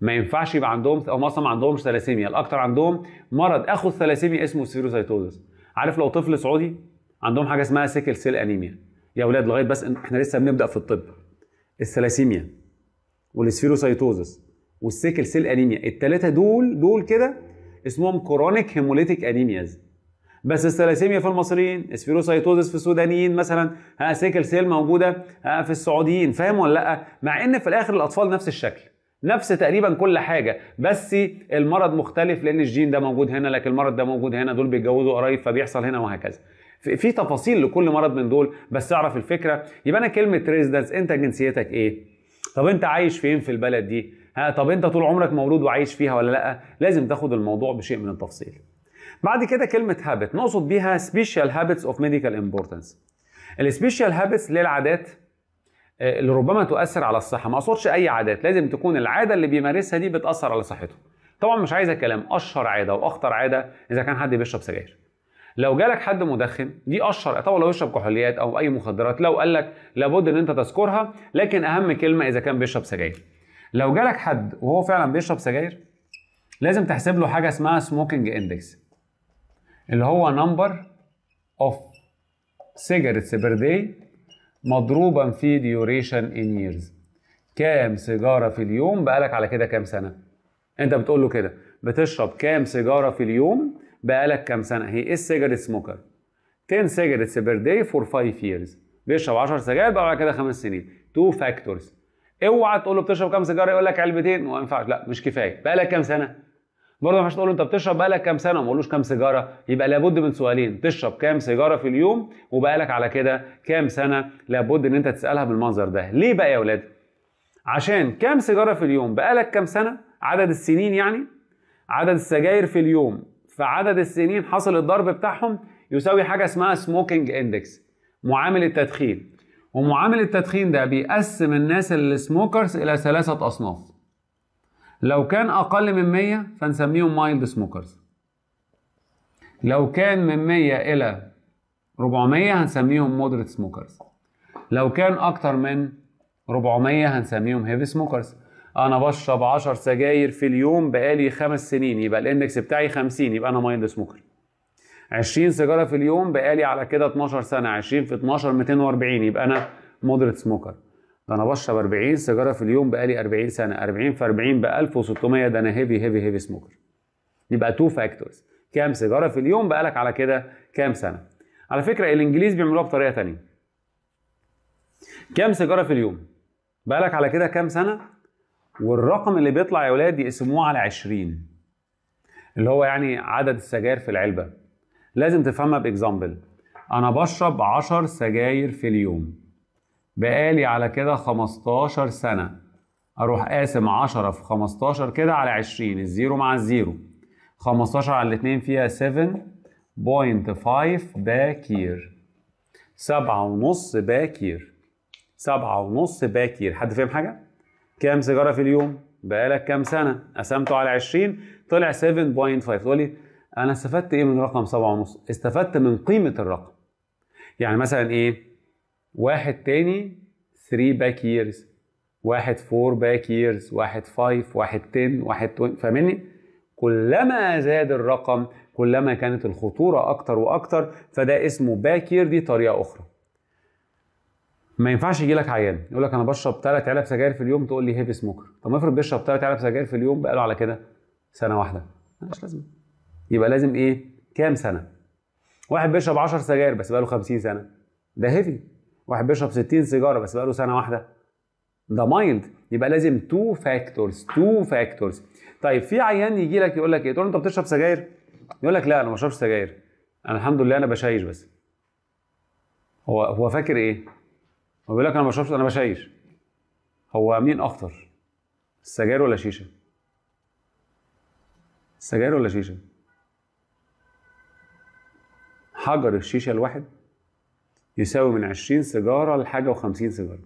ما ينفعش يبقى عندهم او اصلا ما عندهمش ثلاسيميا الاكثر عندهم مرض اخو الثلاسيميا اسمه سفيروسايتوزس عارف لو طفل سعودي عندهم حاجه اسمها سيكل سيل انيميا يا اولاد لغايه بس احنا لسه بنبدا في الطب الثلاسيميا والسفيروسايتوزس والسيكل سيل انيميا الثلاثه دول دول كده اسمهم كرونيك هيموليتيك انيمياز بس الثلاسيميا في المصريين اسفيروسايتوزس في السودانيين مثلا ها سيكل سيل موجوده في السعوديين فاهم ولا لا مع ان في الاخر الاطفال نفس الشكل نفس تقريبا كل حاجة بس المرض مختلف لأن الجين ده موجود هنا لكن المرض ده موجود هنا دول بيتجوزوا قرايب فبيحصل هنا وهكذا في تفاصيل لكل مرض من دول بس اعرف الفكرة يبقى أنا كلمة ريزدنس أنت جنسيتك إيه؟ طب أنت عايش فين في البلد دي؟ ها طب أنت طول عمرك مولود وعايش فيها ولا لأ؟ لازم تاخد الموضوع بشيء من التفصيل بعد كده كلمه هابت نقصد بيها سبيشال هابتس اوف ميديكال امبورتنس السبيشال هابتس للعادات آه، اللي ربما تؤثر على الصحه ما اقصدش اي عادات لازم تكون العاده اللي بيمارسها دي بتاثر على صحته طبعا مش عايزه كلام اشهر عاده واخطر عاده اذا كان حد بيشرب سجاير لو جالك حد مدخن دي اشهر طبعا لو يشرب كحوليات او اي مخدرات لو قال لك لابد ان انت تذكرها لكن اهم كلمه اذا كان بيشرب سجاير لو جالك حد وهو فعلا بيشرب سجاير لازم تحسب له حاجه اسمها سموكينج اندكس اللي هو نمبر اوف سيجارتس بير داي مضروبا في ديوريشن ان ييرز كام سيجاره في اليوم بقالك على كده كام سنه انت بتقول له كده بتشرب كام سيجاره في اليوم بقالك كام سنه هي ايه سيجاريت سموكر 10 سيجاريتس بير داي فور 5 years بيشرب 10 سجاير بقى على كده خمس سنين تو فاكتورز اوعى تقول له بتشرب كام سيجاره يقول لك علبتين ما ينفعش لا مش كفايه بقى لك كام سنه برضه ما ينفعش تقول له انت بتشرب بقالك كام سنه وما اقولوش كام سيجاره يبقى لابد من سؤالين تشرب كام سيجاره في اليوم وبقالك على كده كام سنه لابد ان انت تسالها بالمنظر ده ليه بقى يا اولاد عشان كام سيجاره في اليوم بقالك كام سنه عدد السنين يعني عدد السجاير في اليوم في عدد السنين حصل الضرب بتاعهم يساوي حاجه اسمها سموكينج اندكس معامل التدخين ومعامل التدخين ده بيقسم الناس اللي سموكرز الى ثلاثه اصناف لو كان اقل من 100 فنسميهم مايلد سموكرز لو كان من 100 الى 400 هنسميهم مودريت سموكرز لو كان اكتر من 400 هنسميهم هيفي سموكرز انا بشرب 10 سجاير في اليوم بقالي خمس سنين يبقى الاندكس بتاعي 50 يبقى انا مايلد سموكر 20 سيجاره في اليوم بقالي على كده 12 سنه 20 في 12 240 يبقى انا مودريت سموكر ده انا بشرب 40 سيجاره في اليوم بقالي 40 سنه 40 في 40 ب 1600 ده انا هيفي هيفي هيفي سموكر يبقى 2 فاكتورز كام سيجاره في اليوم بقالك على كده كام سنه على فكره الانجليز بيعملوها بطريقه ثانيه كام سيجاره في اليوم بقالك على كده كام سنه والرقم اللي بيطلع يا اولاد يقسموه على 20 اللي هو يعني عدد السجاير في العلبه لازم تفهمها باكزامبل انا بشرب 10 سجاير في اليوم بقالي على كده 15 سنة أروح قاسم 10 في 15 كده على 20 الزيرو مع الزيرو 15 على الاتنين فيها 7.5 باكير سبعة ونص باكير سبعة ونص باكير حد فاهم حاجة؟ كام سيجارة في اليوم؟ بقالك كام سنة؟ قسمته على 20 طلع 7.5 تقول لي أنا استفدت إيه من رقم 7.5؟ استفدت من قيمة الرقم يعني مثلا إيه؟ واحد تاني 3 باك ييرز واحد 4 باك ييرز واحد 5 واحد 10 واحد 20 فاهمني كلما زاد الرقم كلما كانت الخطوره اكتر واكتر فده اسمه باك يير دي طريقه اخرى ما ينفعش يجي لك عيان يقول لك انا بشرب ثلاث علب سجاير في اليوم تقول لي هيفي سموكر طب ما افرض بيشرب ثلاث علب سجاير في اليوم بقاله على كده سنه واحده مش لازمه يبقى لازم ايه كام سنه واحد بيشرب 10 سجاير بس بقاله 50 سنه ده هيفي واحد بيشرب 60 سيجاره بس بقاله سنه واحده ده مايلد يبقى لازم تو فاكتورز تو فاكتورز طيب في عيان يجي لك يقول لك ايه تقول له انت بتشرب سجاير يقول لك لا انا ما بشربش سجاير انا الحمد لله انا بشيش بس هو هو فاكر ايه هو بيقول لك انا ما بشربش انا بشيش هو مين اخطر السجاير ولا شيشه السجاير ولا شيشه حجر الشيشه الواحد يساوي من 20 سيجاره لحاجه و50 سيجاره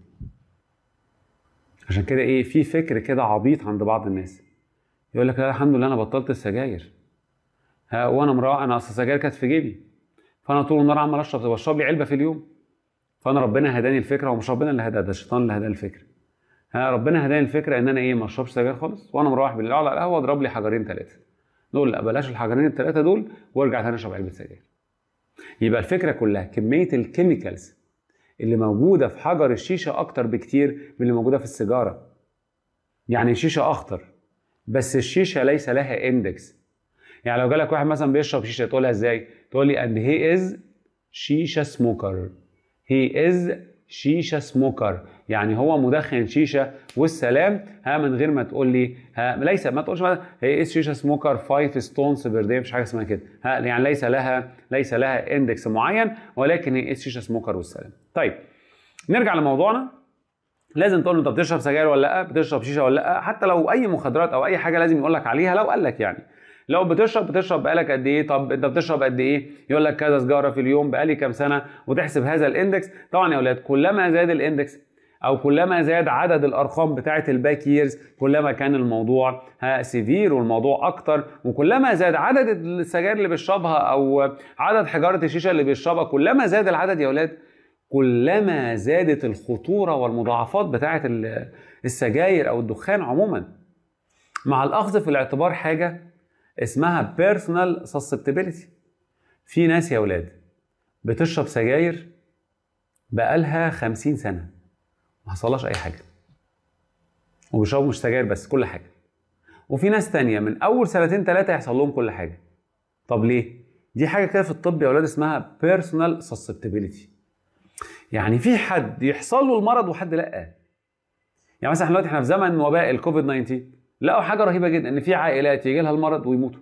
عشان كده ايه في فكر كده عبيط عند بعض الناس يقول لك لا الحمد لله انا بطلت السجاير ها وانا مروح انا اصل السجاير كانت في جيبي فانا طول النهار عمال اشرب بشرب لي علبه في اليوم فانا ربنا هداني الفكره ومش ربنا اللي هداها ده الشيطان اللي هداه الفكره ها ربنا هداني الفكره ان انا ايه ما اشربش سجاير خالص وانا مروح بالليل على القهوه اضرب لي حجرين ثلاثه نقول لا بلاش الحجرين الثلاثه دول وارجع ثاني اشرب علبه سجاير يبقى الفكره كلها كميه الكيميكالز اللي موجوده في حجر الشيشه اكتر بكتير من اللي موجوده في السيجاره يعني الشيشه اخطر بس الشيشه ليس لها اندكس يعني لو جالك واحد مثلا بيشرب شيشه تقولها ازاي تقول لي اند هي از شيشه سموكر هي از شيشه سموكر يعني هو مدخن شيشه والسلام ها من غير ما تقول لي ها ليس ما تقولش هي ايه شيشه سموكر فايف ستونز بير دي مفيش حاجه اسمها كده ها يعني ليس لها ليس لها اندكس معين ولكن هي ايه شيشه سموكر والسلام طيب نرجع لموضوعنا لازم تقول له انت بتشرب سجاير ولا لا بتشرب شيشه ولا لا حتى لو اي مخدرات او اي حاجه لازم يقول لك عليها لو قال لك يعني لو بتشرب بتشرب بقالك قد ايه طب انت بتشرب قد ايه يقول لك كذا سجاره في اليوم بقالي كام سنه وتحسب هذا الاندكس طبعا يا اولاد كلما زاد الاندكس او كلما زاد عدد الارقام بتاعه الباك ييرز كلما كان الموضوع سيفير والموضوع اكتر وكلما زاد عدد السجاير اللي بيشربها او عدد حجاره الشيشه اللي بيشربها كلما زاد العدد يا اولاد كلما زادت الخطوره والمضاعفات بتاعه السجاير او الدخان عموما مع الاخذ في الاعتبار حاجه اسمها بيرسونال سسبتبيليتي في ناس يا ولاد بتشرب سجاير بقالها 50 سنه ما حصلهاش اي حاجه وبيشربوا مش سجاير بس كل حاجه وفي ناس تانية من اول سنتين ثلاثه يحصل لهم كل حاجه طب ليه دي حاجه كده في الطب يا ولاد اسمها بيرسونال سسبتبيليتي يعني في حد يحصل له المرض وحد لا يعني مثلا احنا دلوقتي احنا في زمن وباء الكوفيد 19 لقوا حاجه رهيبه جدا ان في عائلات يجي لها المرض ويموتوا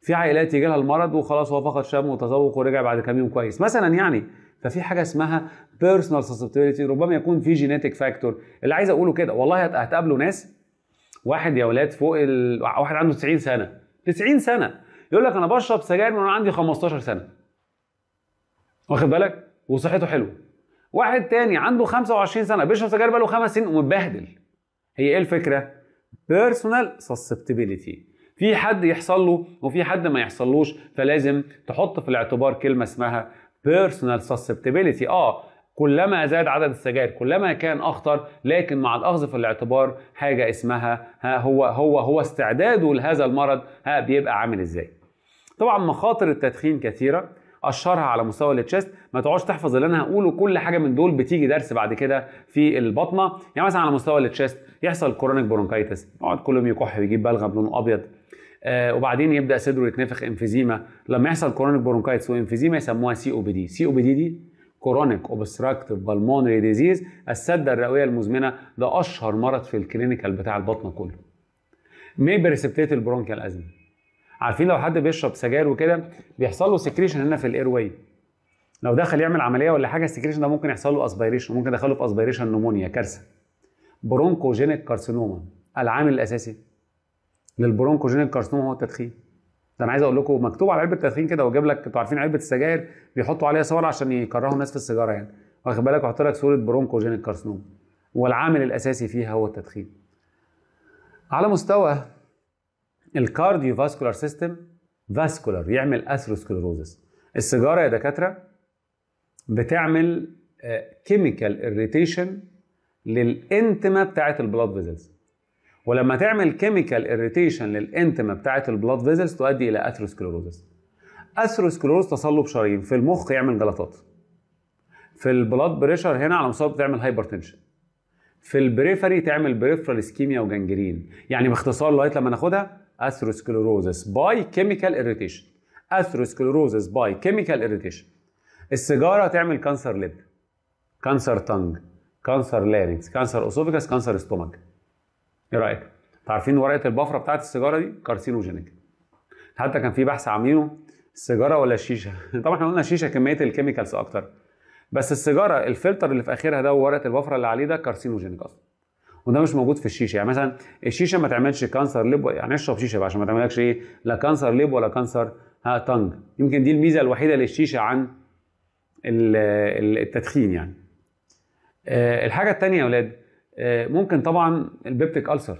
في عائلات يجي لها المرض وخلاص هو فقد شم وتذوق ورجع بعد كام يوم كويس مثلا يعني ففي حاجه اسمها بيرسونال سسبتبيليتي ربما يكون في جينيتك فاكتور اللي عايز اقوله كده والله هتقابلوا ناس واحد يا ولاد فوق ال... واحد عنده 90 سنه 90 سنه يقول لك انا بشرب سجاير من وانا عندي 15 سنه واخد بالك وصحته حلوه واحد تاني عنده 25 سنه بيشرب سجاير بقاله خمس سنين ومتبهدل هي ايه الفكره بيرسونال سسبتبيليتي في حد يحصل له وفي حد ما يحصلوش فلازم تحط في الاعتبار كلمه اسمها بيرسونال سسبتبيليتي اه كلما زاد عدد السجاير كلما كان اخطر لكن مع الاخذ في الاعتبار حاجه اسمها ها هو هو هو استعداده لهذا المرض ها بيبقى عامل ازاي طبعا مخاطر التدخين كثيره اشرها على مستوى التشست ما تقعدش تحفظ اللي انا هقوله كل حاجه من دول بتيجي درس بعد كده في البطنه يعني مثلا على مستوى التشست يحصل كورونيك برونكايتس يقعد كل يوم يكح ويجيب بلغم لونه ابيض آه وبعدين يبدا صدره يتنفخ انفيزيما لما يحصل كورونيك برونكايتس وانفيزيما يسموها سي او بي دي سي او بي دي دي كورونيك اوبستراكتيف بالمونري ديزيز السده الرئويه المزمنه ده اشهر مرض في الكلينيكال بتاع البطن كله ميبر سبتيت البرونكيال ازمه عارفين لو حد بيشرب سجاير وكده بيحصل له سكريشن هنا في الاير واي لو دخل يعمل عمليه ولا حاجه السكريشن ده ممكن يحصل له اسبيريشن ممكن يدخله في اسبيريشن نمونيا كارثه برونكوجينيك كارسينوما العامل الاساسي للبرونكوجينيك كارسينوما هو التدخين ده انا عايز اقول لكم مكتوب على علبه التدخين كده واجيب لك انتوا عارفين علبه السجاير بيحطوا عليها صور عشان يكرهوا الناس في السيجاره يعني واخد بالك وحط لك صوره برونكوجينيك كارسينوما والعامل الاساسي فيها هو التدخين على مستوى الكارديو فاسكولار سيستم فاسكولار يعمل اثروسكلروزس السيجاره يا دكاتره بتعمل كيميكال آه، اريتيشن للانتما بتاعت البلاد فيزلز ولما تعمل كيميكال اريتيشن للانتما بتاعت البلاد فيزلز تؤدي الى اثيروسكليروزس اثيروسكليروز تصلب شرايين في المخ يعمل جلطات في البلاد بريشر هنا على المصاب تعمل هايبرتنشن في البريفري تعمل بريفرال اسكيميا وجنجرين يعني باختصار لغايه لما ناخدها اثيروسكليروزس باي كيميكال اريتيشن اثيروسكليروزس باي كيميكال اريتيشن السيجاره تعمل كانسر لب كانسر تنج كانسر لارينكس كانسر اوسوفيكس كانسر استومك ايه رايك عارفين ورقه البفره بتاعت السيجاره دي كارسينوجينيك حتى كان في بحث عاملينه السيجاره ولا الشيشه طبعا احنا قلنا الشيشه كميه الكيميكالز اكتر بس السيجاره الفلتر اللي في اخرها ده ورقه البفره اللي عليه ده كارسينوجينيك اصلا وده مش موجود في الشيشه يعني مثلا الشيشه ما تعملش كانسر لب يعني اشرب إيه شيشه بقى عشان ما تعملكش ايه لا كانسر لب ولا كانسر ها تنج يمكن دي الميزه الوحيده للشيشه عن التدخين يعني آه، الحاجه الثانيه يا اولاد آه، ممكن طبعا البيبتيك ألسر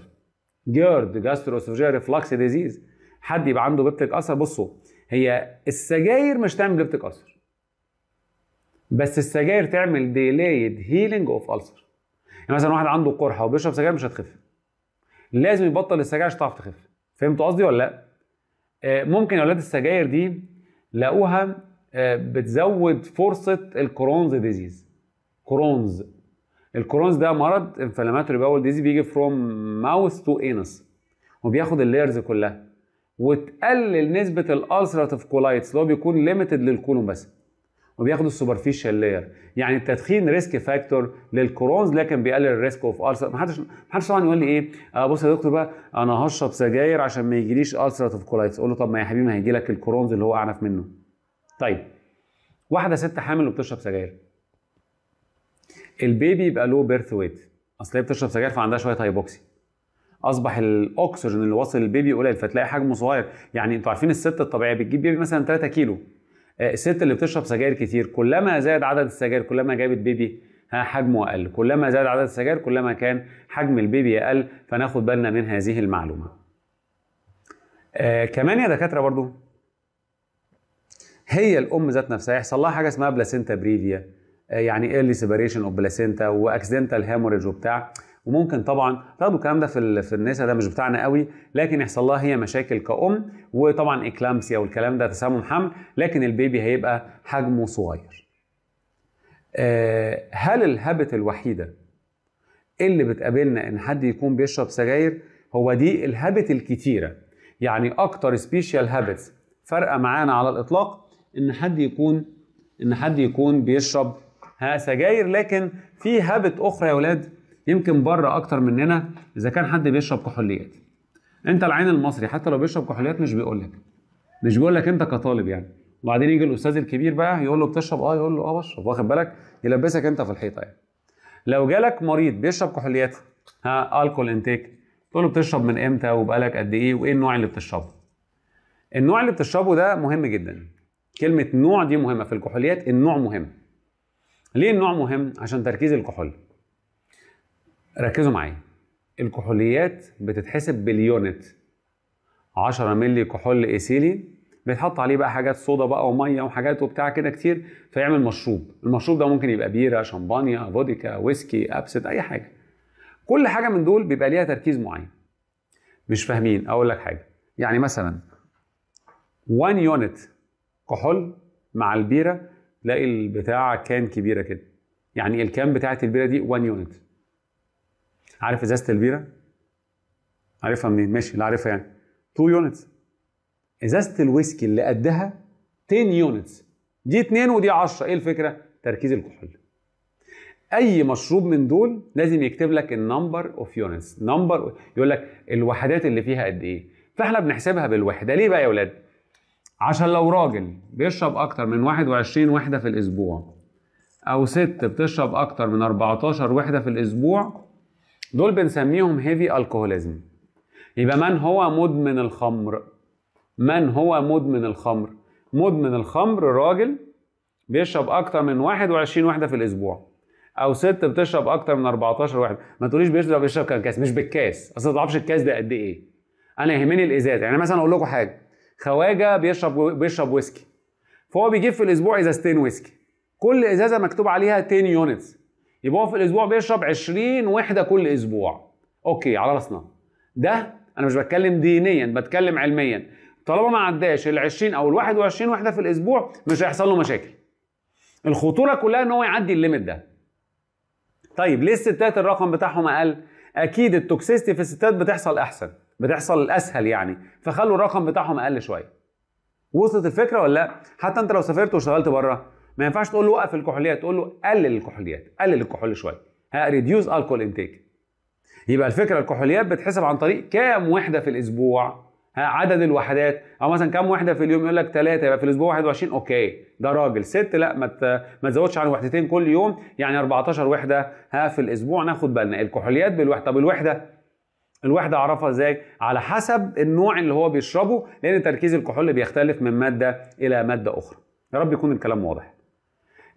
جيرد جاستروسوجيا ريفلكس ديزيز حد يبقى عنده بيبتيك ألسر بصوا هي السجاير مش تعمل بيبتيك ألسر بس السجاير تعمل ديلايد هيلينج اوف ألسر يعني مثلا واحد عنده قرحه وبيشرب سجاير مش هتخف لازم يبطل السجاير عشان تعرف تخف فهمتوا قصدي ولا لا آه، ممكن يا اولاد السجاير دي لقوها بتزود فرصه الكرونز ديزيز كرونز الكرونز ده مرض انفلاماتوري باول ديزي بيجي فروم ماوث تو انس وبياخد اللايرز كلها وتقلل نسبه الالسراتيف كولايتس اللي هو بيكون ليميتد للكولون بس وبياخد السوبرفيشال لاير يعني التدخين ريسك فاكتور للكرونز لكن بيقلل الريسك اوف السر محدش محدش طبعا يقول لي ايه آه، بص يا دكتور بقى انا هشرب سجاير عشان ما يجيليش السراتيف كولايتس اقول له طب ما يا حبيبي ما هيجي لك الكرونز اللي هو اعنف منه طيب واحده ست حامل وبتشرب سجاير البيبي يبقى له بيرث ويت اصل هي بتشرب سجاير فعندها شويه هايبوكسي اصبح الاكسجين اللي واصل للبيبي قليل فتلاقي حجمه صغير يعني انتوا عارفين الست الطبيعيه بتجيب بيبي مثلا 3 كيلو آه، الست اللي بتشرب سجاير كتير كلما زاد عدد السجاير كلما جابت بيبي ها حجمه اقل كلما زاد عدد السجاير كلما كان حجم البيبي اقل فناخد بالنا من هذه المعلومه آه كمان يا دكاتره برضو هي الام ذات نفسها يحصل لها حاجه اسمها بلاسينتا بريفيا آه، يعني ايرلي سيبريشن اوف بلاسينتا واكسدنتال هيموريج وبتاع وممكن طبعا تاخدوا الكلام ده في في النساء ده مش بتاعنا قوي لكن يحصل لها هي مشاكل كأم وطبعا اكلامسيا والكلام ده تسمم حمل لكن البيبي هيبقى حجمه صغير. آه، هل الهابت الوحيده اللي بتقابلنا ان حد يكون بيشرب سجاير هو دي الهابت الكتيره يعني اكتر سبيشال هابتس فارقه معانا على الاطلاق ان حد يكون ان حد يكون بيشرب ها سجاير لكن في هابت اخرى يا ولاد يمكن بره اكتر مننا اذا كان حد بيشرب كحوليات انت العين المصري حتى لو بيشرب كحوليات مش بيقول لك مش بيقول لك انت كطالب يعني وبعدين يجي الاستاذ الكبير بقى يقول له بتشرب اه يقول له اه بشرب واخد بالك يلبسك انت في الحيطه يعني لو جالك مريض بيشرب كحوليات ها الكول انتيك تقول له بتشرب من امتى وبقالك قد ايه وايه النوع اللي بتشربه النوع اللي بتشربه ده مهم جدا كلمه نوع دي مهمه في الكحوليات النوع مهم ليه النوع مهم؟ عشان تركيز الكحول ركزوا معايا الكحوليات بتتحسب باليونت 10 مللي كحول ايثيلي بيتحط عليه بقى حاجات صودا بقى وميه وحاجات وبتاع كده كتير فيعمل مشروب المشروب ده ممكن يبقى بيره شمبانيا فوديكا ويسكي ابسد، اي حاجه كل حاجه من دول بيبقى ليها تركيز معين مش فاهمين اقول لك حاجه يعني مثلا 1 يونت كحول مع البيره تلاقي البتاع كان كبيره كده يعني الكام بتاعه البيره دي 1 يونت عارف ازازه البيره عارفها منين ماشي اللي عارفها يعني 2 يونتس ازازه الويسكي اللي قدها 10 يونتس دي 2 ودي 10 ايه الفكره تركيز الكحول اي مشروب من دول لازم يكتب لك النمبر اوف يونتس نمبر يقول لك الوحدات اللي فيها قد ايه فاحنا بنحسبها بالوحده ليه بقى يا اولاد عشان لو راجل بيشرب أكتر من 21 وحدة في الأسبوع أو ست بتشرب أكتر من 14 وحدة في الأسبوع دول بنسميهم هيفي الكوهوليزم يبقى من هو مدمن الخمر من هو مدمن الخمر مدمن الخمر راجل بيشرب أكتر من 21 وحدة في الأسبوع او ست بتشرب اكتر من 14 وحده ما تقوليش بيشرب بيشرب كام كاس مش بالكاس اصل ما تعرفش الكاس ده قد ايه انا يهمني الازاز يعني مثلا اقول لكم حاجه خواجه بيشرب بيشرب ويسكي فهو بيجيب في الاسبوع ازازتين ويسكي كل ازازه مكتوب عليها 10 يونتس يبقى هو في الاسبوع بيشرب 20 وحده كل اسبوع اوكي على راسنا ده انا مش بتكلم دينيا بتكلم علميا طالما ما عداش ال 20 او ال 21 وحده في الاسبوع مش هيحصل له مشاكل الخطوره كلها ان هو يعدي الليميت ده طيب ليه الستات الرقم بتاعهم اقل اكيد التوكسيستي في الستات بتحصل احسن بتحصل اسهل يعني فخلوا الرقم بتاعهم اقل شويه وصلت الفكره ولا لا حتى انت لو سافرت واشتغلت بره ما ينفعش تقول له وقف الكحوليات تقول له قلل الكحوليات قلل الكحول شويه ها ريديوس الكول انتيك يبقى الفكره الكحوليات بتحسب عن طريق كام وحده في الاسبوع ها عدد الوحدات او مثلا كام وحده في اليوم يقول لك ثلاثه يبقى في الاسبوع 21 اوكي ده راجل ست لا ما ما تزودش عن وحدتين كل يوم يعني 14 وحده ها في الاسبوع ناخد بالنا الكحوليات بالوحده طب الوحده الوحده اعرفها ازاي على حسب النوع اللي هو بيشربه لان تركيز الكحول بيختلف من ماده الى ماده اخرى يا رب يكون الكلام واضح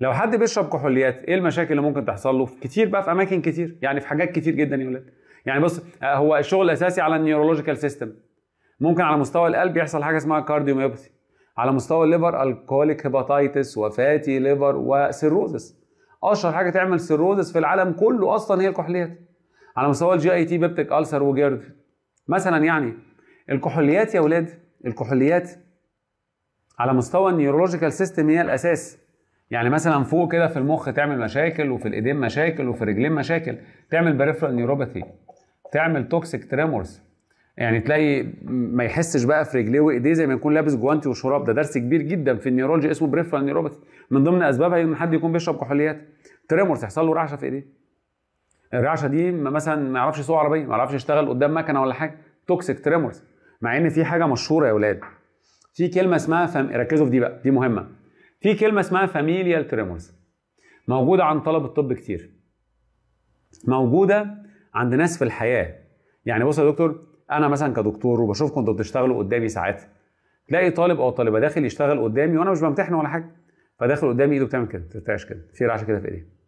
لو حد بيشرب كحوليات ايه المشاكل اللي ممكن تحصل له كتير بقى في اماكن كتير يعني في حاجات كتير جدا يا ولاد يعني بص آه، هو الشغل الاساسي على النيورولوجيكال سيستم ممكن على مستوى القلب يحصل حاجه اسمها كارديوميوباثي على مستوى الليفر الكوليك هيباتايتس وفاتي ليفر وسيروزس اشهر حاجه تعمل سيروزس في العالم كله اصلا هي الكحوليات على مستوى الجي اي تي بيبتك ألسر وجيرد مثلا يعني الكحوليات يا ولاد الكحوليات على مستوى النيورولوجيكال سيستم هي الاساس يعني مثلا فوق كده في المخ تعمل مشاكل وفي الايدين مشاكل وفي الرجلين مشاكل تعمل بريفرال نيوروباثي تعمل توكسيك تريمورز يعني تلاقي ما يحسش بقى في رجليه وايديه زي ما يكون لابس جوانتي وشراب ده درس كبير جدا في النيورولوجي اسمه بريفرال نيوروباثي من ضمن اسبابها ان حد يكون بيشرب كحوليات تريمورز يحصل له رعشه في ايديه الرعشه دي مثلا ما يعرفش يسوق عربيه ما يعرفش يشتغل قدام مكنه ولا حاجه توكسيك تريمورز مع ان في حاجه مشهوره يا ولاد في كلمه اسمها فم... ركزوا في دي بقى دي مهمه في كلمه اسمها فاميليال تريمورز موجوده عند طلب الطب كتير موجوده عند ناس في الحياه يعني بص يا دكتور انا مثلا كدكتور وبشوفكم انتوا بتشتغلوا قدامي ساعات تلاقي طالب او طالبه داخل يشتغل قدامي وانا مش بمتحن ولا حاجه فداخل قدامي ايده بتعمل كده بترتعش كده في رعشه كده في ايديه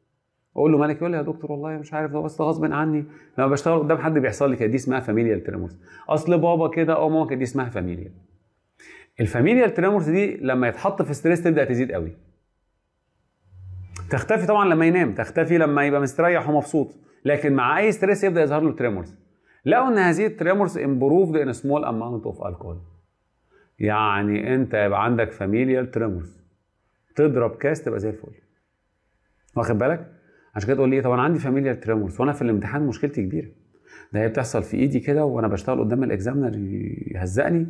اقول له مالك يقول لي يا دكتور والله مش عارف ده بس غصب عني لما بشتغل قدام حد بيحصل لي كده دي اسمها فاميليال تريمورز اصل بابا كده او اه ماما كده دي اسمها فاميليال الفاميليال تريمورز دي لما يتحط في ستريس تبدا تزيد قوي تختفي طبعا لما ينام تختفي لما يبقى مستريح ومبسوط لكن مع اي ستريس يبدا يظهر له تريمورز لقوا ان هذه التريمورز امبروفد ان سمول اماونت اوف الكول يعني انت يبقى عندك فاميليال تريمورز تضرب كاس تبقى زي الفل واخد بالك عشان كده تقول لي إيه، طب انا عندي فاميليار تريمورز وانا في الامتحان مشكلتي كبيره ده هي بتحصل في ايدي كده وانا بشتغل قدام الاكزامنر يهزقني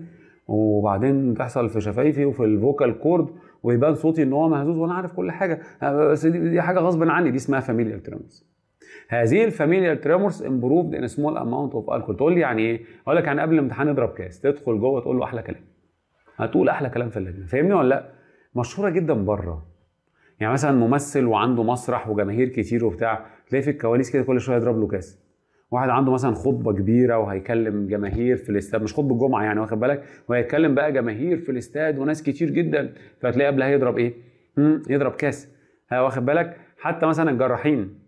وبعدين تحصل في شفايفي وفي الفوكال كورد ويبان صوتي ان هو مهزوز وانا عارف كل حاجه آه، بس دي حاجه غصب عني دي اسمها فاميليار تريمورز هذه الفاميليار تريمورز امبروفد ان سمول اماونت اوف الكول تقول لي يعني ايه؟ اقول لك يعني قبل الامتحان اضرب كاس تدخل جوه تقول له احلى كلام هتقول احلى كلام في اللجنه فاهمني ولا لا؟ مشهوره جدا بره يعني مثلا ممثل وعنده مسرح وجماهير كتير وبتاع تلاقي في الكواليس كده كل شويه يضرب له كاس واحد عنده مثلا خطبه كبيره وهيكلم جماهير في الاستاد مش خطبه الجمعه يعني واخد بالك وهيكلم بقى جماهير في الاستاد وناس كتير جدا فتلاقي قبلها يضرب ايه؟ يضرب كاس واخد بالك حتى مثلا الجراحين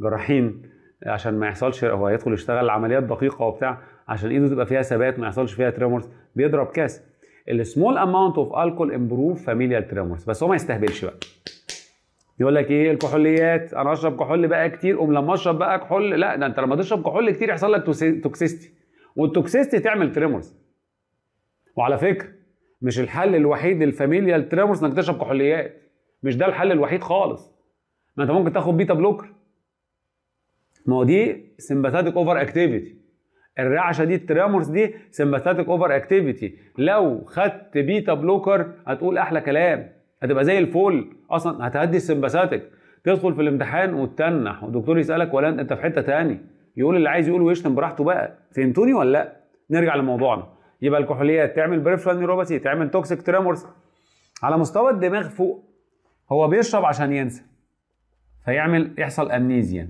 جراحين عشان ما يحصلش هو هيدخل يشتغل عمليات دقيقه وبتاع عشان ايده تبقى فيها ثبات ما يحصلش فيها تريمورز بيضرب كاس السمول اماونت اوف الكول امبروف فاميليال تريمورز بس هو ما يستهبلش بقى يقول لك ايه الكحوليات انا اشرب كحول بقى كتير قوم لما اشرب بقى كحول لا ده انت لما تشرب كحول كتير يحصل لك توكسيستي والتوكسيستي تعمل تريمورز وعلى فكره مش الحل الوحيد للفاميليال تريمورز انك تشرب كحوليات مش ده الحل الوحيد خالص ما انت ممكن تاخد بيتا بلوكر ما هو دي سمباثاتيك اوفر اكتيفيتي الرعشه دي التريمورز دي سمباثاتيك اوفر اكتيفيتي لو خدت بيتا بلوكر هتقول احلى كلام هتبقى زي الفول اصلا هتهدي سمباساتك تدخل في الامتحان وتتنح والدكتور يسالك ولا انت في حته تاني يقول اللي عايز يقوله ويشتم براحته بقى فهمتوني ولا لا نرجع لموضوعنا يبقى الكحوليات تعمل بريفرال نيوروباثي تعمل توكسيك تريمورز على مستوى الدماغ فوق هو بيشرب عشان ينسى فيعمل يحصل امنيزيا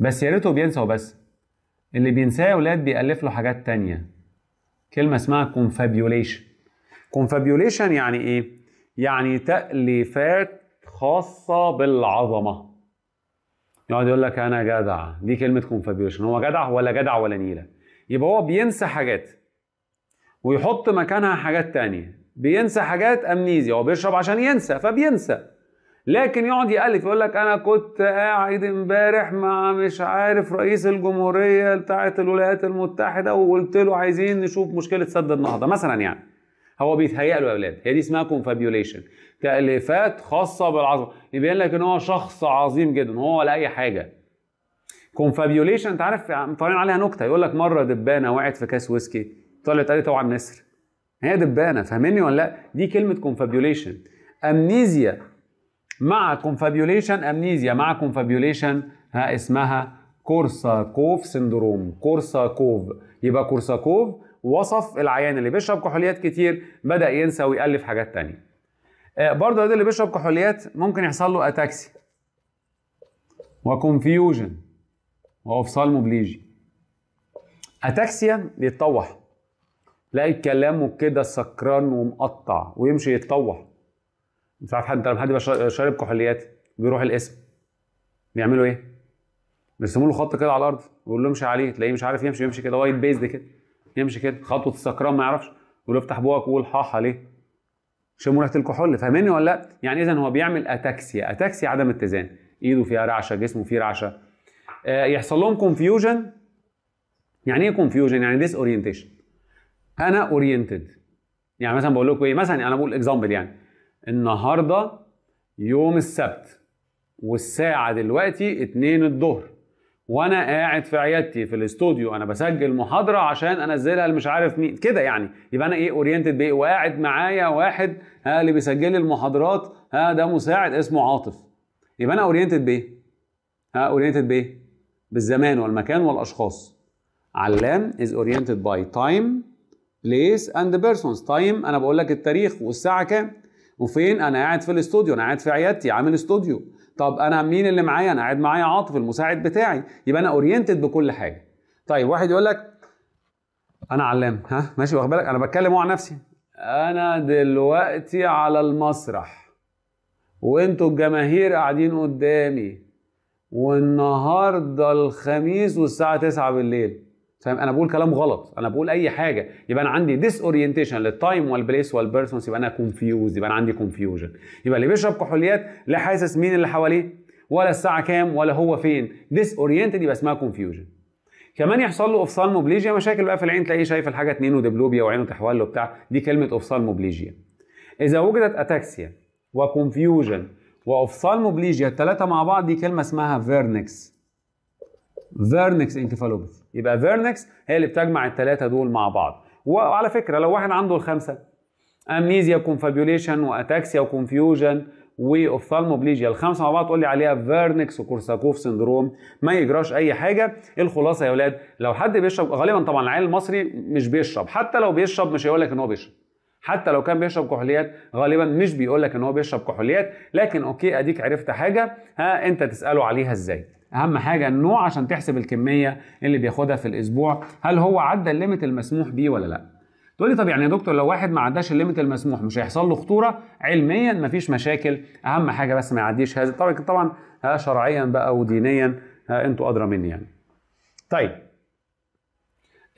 بس يا ريته بينسى وبس اللي بينساه يا ولاد بيألف له حاجات تانية كلمة اسمها كونفابيوليشن كونفابيوليشن يعني ايه؟ يعني تأليفات خاصة بالعظمة يقعد يقول لك أنا جدع دي كلمة كونفابيوشن هو جدع ولا جدع ولا نيلة يبقى هو بينسى حاجات ويحط مكانها حاجات تانية بينسى حاجات أمنيزيا هو بيشرب عشان ينسى فبينسى لكن يقعد يألف يقول لك أنا كنت قاعد امبارح مع مش عارف رئيس الجمهورية بتاعة الولايات المتحدة وقلت له عايزين نشوف مشكلة سد النهضة مثلا يعني هو بيتهيأ له اولاد هي دي اسمها كونفابيوليشن تاليفات خاصه بالعظمه يبين لك ان هو شخص عظيم جدا هو ولا اي حاجه كونفابيوليشن انت عارف طالعين عليها نكته يقول لك مره دبانه وقعت في كاس ويسكي طلعت قالت اوعى النسر هي دبانه فاهمني ولا لا دي كلمه كونفابيوليشن امنيزيا مع كونفابيوليشن امنيزيا مع كونفابيوليشن ها اسمها كورساكوف سندروم كورساكوف يبقى كورساكوف وصف العيان اللي بيشرب كحوليات كتير بدا ينسى ويالف حاجات تانية آه، برضه اللي بيشرب كحوليات ممكن يحصل له اتاكسي وكونفيوجن وافصال مبليجي اتاكسيا بيتطوح تلاقي كلامه كده سكران ومقطع ويمشي يتطوح مش عارف حد لما حد شارب كحوليات بيروح القسم بيعملوا ايه؟ بيرسموا له خط كده على الارض ويقول له امشي عليه تلاقيه مش عارف يمشي يمشي كده وايت بيزد كده يمشي كده خطوه السكران ما يعرفش يقول افتح بوقك وقول حاحه ليه شموا ريحه الكحول فاهمني ولا لا يعني اذا هو بيعمل اتاكسيا اتاكسيا عدم اتزان ايده فيها رعشه جسمه فيه رعشه آه يحصل لهم كونفيوجن يعني ايه كونفيوجن يعني ديس اورينتيشن انا اورينتد يعني مثلا بقول لكم ايه مثلا انا بقول اكزامبل يعني النهارده يوم السبت والساعه دلوقتي 2 الظهر وانا قاعد في عيادتي في الاستوديو انا بسجل محاضره عشان انزلها مش عارف مين كده يعني يبقى انا ايه اورينتد بايه وقاعد معايا واحد ها اللي بيسجل لي المحاضرات ها ده مساعد اسمه عاطف يبقى انا اورينتد بايه ها اورينتد بايه بالزمان والمكان والاشخاص علام is oriented by time place and persons time انا بقول لك التاريخ والساعه كام وفين انا قاعد في الاستوديو انا قاعد في عيادتي عامل استوديو طب انا مين اللي معايا انا قاعد معايا عاطف المساعد بتاعي يبقى انا اورينتد بكل حاجه طيب واحد يقول لك انا علام ها ماشي واخد بالك انا بتكلم عن نفسي انا دلوقتي على المسرح وانتوا الجماهير قاعدين قدامي والنهارده الخميس والساعه 9 بالليل فاهم انا بقول كلام غلط انا بقول اي حاجه يبقى انا عندي ديس اورينتيشن للتايم والبليس والبيرسونز يبقى انا كونفيوز يبقى انا عندي كونفيوجن يبقى اللي بيشرب كحوليات لا حاسس مين اللي حواليه ولا الساعه كام ولا هو فين ديس اورينتد يبقى اسمها كونفيوجن كمان يحصل له موبليجيا مشاكل بقى في العين تلاقيه شايف الحاجه اتنين ودبلوبيا وعينه تحول له بتاع دي كلمه موبليجيا اذا وجدت اتاكسيا وكونفيوجن موبليجيا الثلاثه مع بعض دي كلمه اسمها فيرنكس فيرنكس انكفالوباثي يبقى فيرنكس هي اللي بتجمع الثلاثه دول مع بعض وعلى فكره لو واحد عنده الخمسه امنيزيا وكونفابيوليشن واتاكسيا وكونفيوجن واوفثالموبليجيا الخمسه مع بعض تقول لي عليها فيرنكس وكورساكوف سندروم ما يجراش اي حاجه الخلاصه يا اولاد لو حد بيشرب غالبا طبعا العيال المصري مش بيشرب حتى لو بيشرب مش هيقول لك ان هو بيشرب حتى لو كان بيشرب كحوليات غالبا مش بيقول لك ان هو بيشرب كحوليات لكن اوكي اديك عرفت حاجه ها انت تساله عليها ازاي اهم حاجه النوع عشان تحسب الكميه اللي بياخدها في الاسبوع هل هو عدى الليميت المسموح بيه ولا لا تقول لي طب يعني يا دكتور لو واحد ما عداش الليميت المسموح مش هيحصل له خطوره علميا مفيش مشاكل اهم حاجه بس ما يعديش هذا طبعا طبعا شرعيا بقى ودينيا انتوا ادرى مني يعني طيب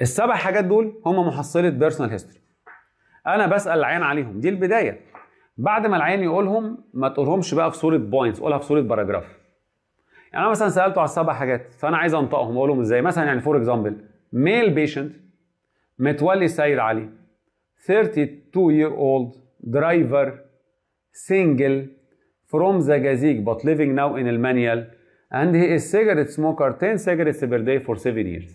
السبع حاجات دول هم محصله بيرسونال هيستوري انا بسال العيان عليهم دي البدايه بعد ما العيان يقولهم ما تقولهمش بقى في صوره بوينتس قولها في صوره باراجراف يعني انا مثلا سالته على السبع حاجات فانا عايز انطقهم واقول لهم ازاي مثلا يعني فور اكزامبل ميل بيشنت متولي سيد علي 32 year old driver single from the جازيك but living now in المانيال and he is cigarette smoker 10 cigarettes per day for 7 years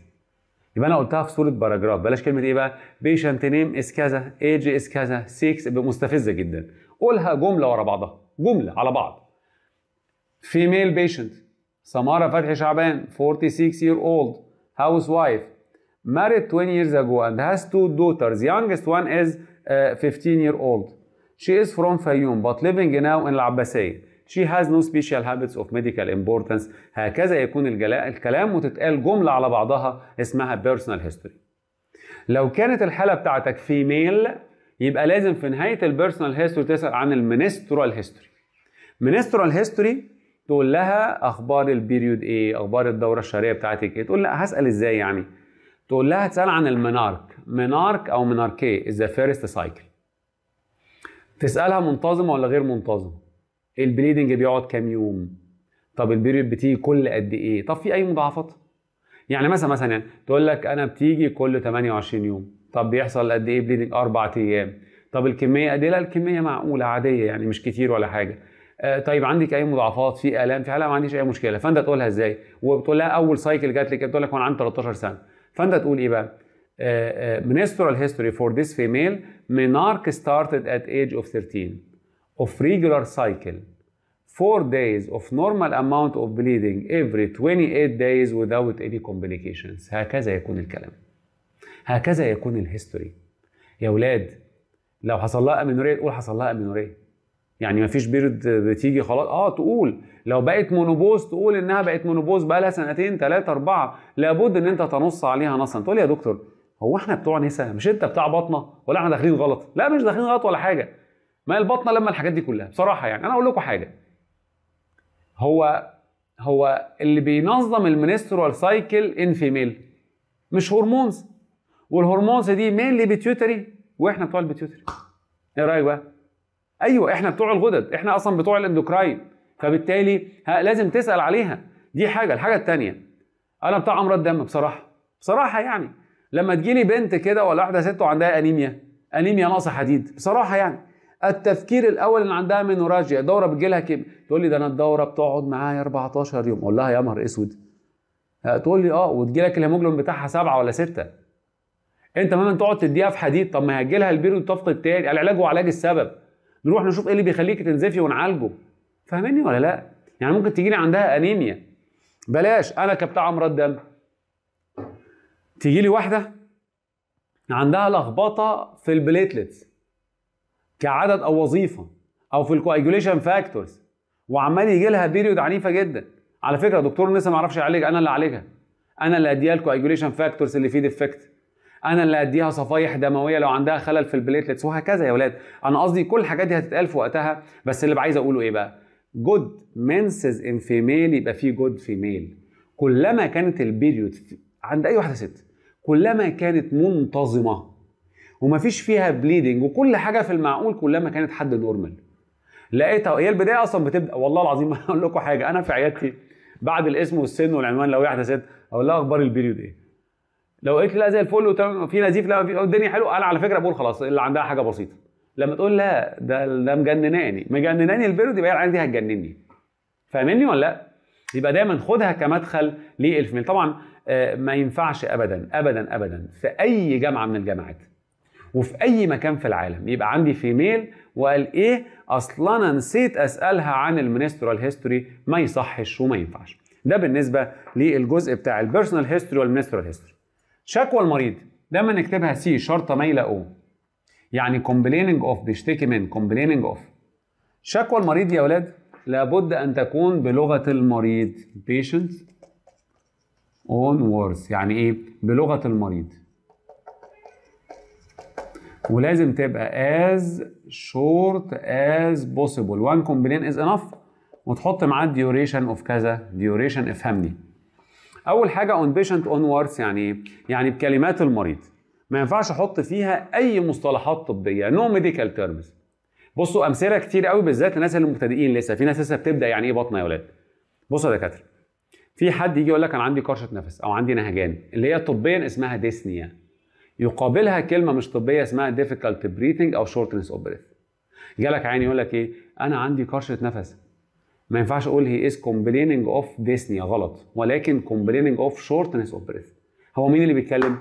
يبقى انا قلتها في صوره باراجراف بلاش كلمه ايه بقى بيشنت نيم از كذا ايج از كذا 6 مستفزه جدا قولها جمله ورا بعضها جمله على بعض فيميل بيشنت سمارة فتحي شعبان 46 year old housewife married 20 years ago and has two daughters youngest one is uh, 15 year old she is from Fayoum but living now in العباسية she has no special habits of medical importance هكذا يكون الكلام وتتقال جملة على بعضها اسمها personal history لو كانت الحالة بتاعتك في ميل يبقى لازم في نهاية البيرسونال هيستوري تسأل عن المينسترال هيستوري مينسترال هيستوري تقول لها اخبار البيريود ايه اخبار الدوره الشهريه بتاعتك ايه تقول لا هسال ازاي يعني تقول لها تسال عن المنارك منارك او مناركي از ذا فيرست سايكل تسالها منتظم ولا غير منتظم البليدنج بيقعد كام يوم طب البيريود بتيجي كل قد ايه طب في اي مضاعفات يعني مثلا مثلا يعني تقول لك انا بتيجي كل 28 يوم طب بيحصل قد ايه بليدنج اربع ايام طب الكميه قد ايه لا الكميه معقوله عاديه يعني مش كتير ولا حاجه آه، طيب عندك اي مضاعفات في الام في حاله ما عنديش اي مشكله فانت تقولها ازاي وبتقول لها اول سايكل جات لك بتقول لك وانا عندي 13 سنه فانت تقول ايه بقى منسترال هيستوري فور ذيس فيميل menarche ستارتد ات ايج اوف 13 اوف ريجولار سايكل 4 days of normal amount of bleeding every 28 days without any complications هكذا يكون الكلام هكذا يكون الهيستوري يا ولاد لو حصل لها امينوريه تقول حصل لها امينوريه يعني مفيش بيرد بتيجي خلاص اه تقول لو بقت مونوبوز تقول انها بقت مونوبوز بقى لها سنتين ثلاثه اربعه لابد ان انت تنص عليها نصا تقول يا دكتور هو احنا بتوع نساء مش انت بتاع بطنه ولا احنا داخلين غلط لا مش داخلين غلط ولا حاجه ما البطنه لما الحاجات دي كلها بصراحه يعني انا اقول لكم حاجه هو هو اللي بينظم المنسترال سايكل ان فيميل مش هرمونز والهرمونز دي مين اللي بيتيوتري واحنا بتوع البيتيوتري ايه رايك بقى ايوه احنا بتوع الغدد احنا اصلا بتوع الاندوكراين فبالتالي لازم تسال عليها دي حاجه الحاجه الثانيه انا بتاع امراض دم بصراحه بصراحه يعني لما تجيلي بنت كده ولا واحده ست وعندها انيميا انيميا ناقصه حديد بصراحه يعني التفكير الاول ان عندها منوراجيا دوره بتجيلها كم تقول لي ده انا الدوره بتقعد معايا 14 يوم اقول لها يا نهار اسود تقول لي اه وتجي لك الهيموجلوبين بتاعها سبعه ولا سته انت ما تقعد تديها في حديد طب ما هيجي لها البيرو تفقد التاني العلاج هو علاج السبب نروح نشوف ايه اللي بيخليك تنزفي ونعالجه فاهمني ولا لا يعني ممكن تجيلي لي عندها انيميا بلاش انا كبتاع امراض دم تيجي لي واحده عندها لخبطه في البليتلتس كعدد او وظيفه او في الكواجوليشن فاكتورز وعمال يجي لها بيريود عنيفه جدا على فكره دكتور لسه ما اعرفش يعالج انا اللي اعالجها انا اللي اديها الكواجوليشن فاكتورز اللي فيه ديفكت انا اللي اديها صفائح دمويه لو عندها خلل في البليتلتس وهكذا يا ولاد انا قصدي كل الحاجات دي هتتقال في وقتها بس اللي عايز اقوله ايه بقى جود منسز ان فيميل يبقى فيه جود فيميل كلما كانت البيريود عند اي واحده ست كلما كانت منتظمه ومفيش فيها بليدنج وكل حاجه في المعقول كلما كانت حد نورمال لقيتها هي البدايه اصلا بتبدا والله العظيم اقول لكم حاجه انا في عيادتي بعد الاسم والسن والعنوان لو واحده ست اقول لها اخبار البيريود ايه لو قلت لا زي الفل وفي نزيف لا في الدنيا حلوه انا على فكره بقول خلاص اللي عندها حاجه بسيطه لما تقول لا ده ده مجنناني مجنناني البيرد يبقى العيال دي هتجنني فاهمني ولا لا؟ يبقى دايما خدها كمدخل للفيميل طبعا آه، ما ينفعش ابدا ابدا ابدا في اي جامعه من الجامعات وفي اي مكان في العالم يبقى عندي فيميل وقال ايه اصلا انا نسيت اسالها عن المنسترال هيستوري ما يصحش وما ينفعش ده بالنسبه للجزء بتاع البيرسونال هيستوري والمنسترال هيستوري شكوى المريض دايما نكتبها سي شرطه مايله او يعني كومبليننج اوف بيشتكي من كومبليننج اوف شكوى المريض يا ولاد لابد ان تكون بلغه المريض بيشنت اون وورز يعني ايه بلغه المريض ولازم تبقى as short as possible one complaint is enough وتحط معاه duration of كذا duration افهمني اول حاجه اون بيشنت اونوردز يعني ايه يعني بكلمات المريض ما ينفعش احط فيها اي مصطلحات طبيه نو ميديكال تيرمز بصوا امثله كتير قوي بالذات الناس اللي مبتدئين لسه في ناس لسه بتبدا يعني ايه بطنه يا ولاد بصوا يا دكاتره في حد يجي يقول لك انا عندي قرشه نفس او عندي نهجان اللي هي طبيا اسمها ديسنيا يقابلها كلمه مش طبيه اسمها difficult breathing او shortness of breath جالك عين يقول لك ايه انا عندي قرشه نفس ما ينفعش اقول هي از كومبليننج اوف ديسنيا غلط ولكن كومبليننج اوف شورتنس اوف بريث هو مين اللي بيتكلم؟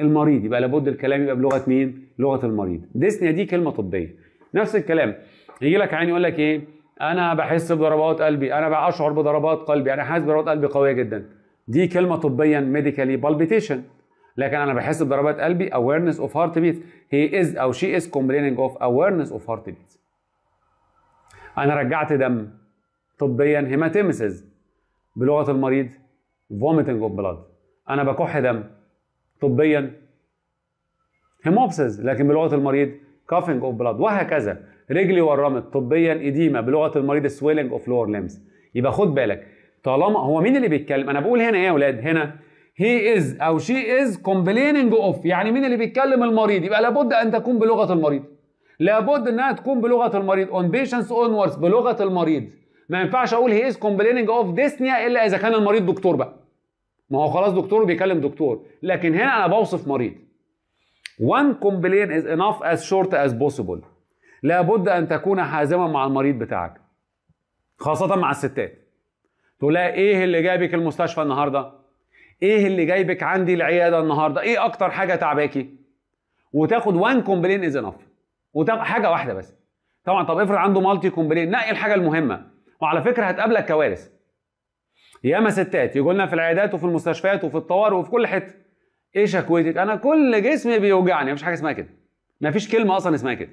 المريض يبقى لابد الكلام يبقى بلغه مين؟ لغه المريض. ديسنيا دي كلمه طبيه. نفس الكلام يجي لك عين يقول لك ايه؟ انا بحس بضربات قلبي، انا بشعر بضربات قلبي، انا حاسس بضربات قلبي قويه جدا. دي كلمه طبيا ميديكالي بالبيتيشن. لكن انا بحس بضربات قلبي awareness of هارت بيت هي از او شي از كومبليننج اوف awareness of هارت بيت انا رجعت دم طبيا هيماتيمسز بلغه المريض فوميتنج اوف بلاد انا بكح دم طبيا هيموبسز لكن بلغه المريض كافنج اوف بلاد وهكذا رجلي ورمت طبيا اديما بلغه المريض سويلنج اوف لور ليمز يبقى خد بالك طالما هو مين اللي بيتكلم انا بقول هنا ايه يا اولاد هنا هي از او شي از كومبلينينج اوف يعني مين اللي بيتكلم المريض يبقى لابد ان تكون بلغه المريض لابد انها تكون بلغه المريض اون patients onwards بلغه المريض ما ينفعش اقول هي از كومبليننج اوف ديسنيا الا اذا كان المريض دكتور بقى ما هو خلاص دكتور بيكلم دكتور لكن هنا انا بوصف مريض one complaint is enough as short as possible لابد ان تكون حازما مع المريض بتاعك خاصه مع الستات تقول لها ايه اللي جايبك المستشفى النهارده ايه اللي جايبك عندي العياده النهارده ايه اكتر حاجه تعباكي وتاخد وان كومبلين از انف وتاخد حاجه واحده بس طبعا طب افرض عنده مالتي كومبلين نقي الحاجه المهمه وعلى فكره هتقابلك كوارث ياما ستات يجوا لنا في العيادات وفي المستشفيات وفي الطوارئ وفي كل حته ايه شكوتك انا كل جسمي بيوجعني مفيش حاجه اسمها كده مفيش كلمه اصلا اسمها كده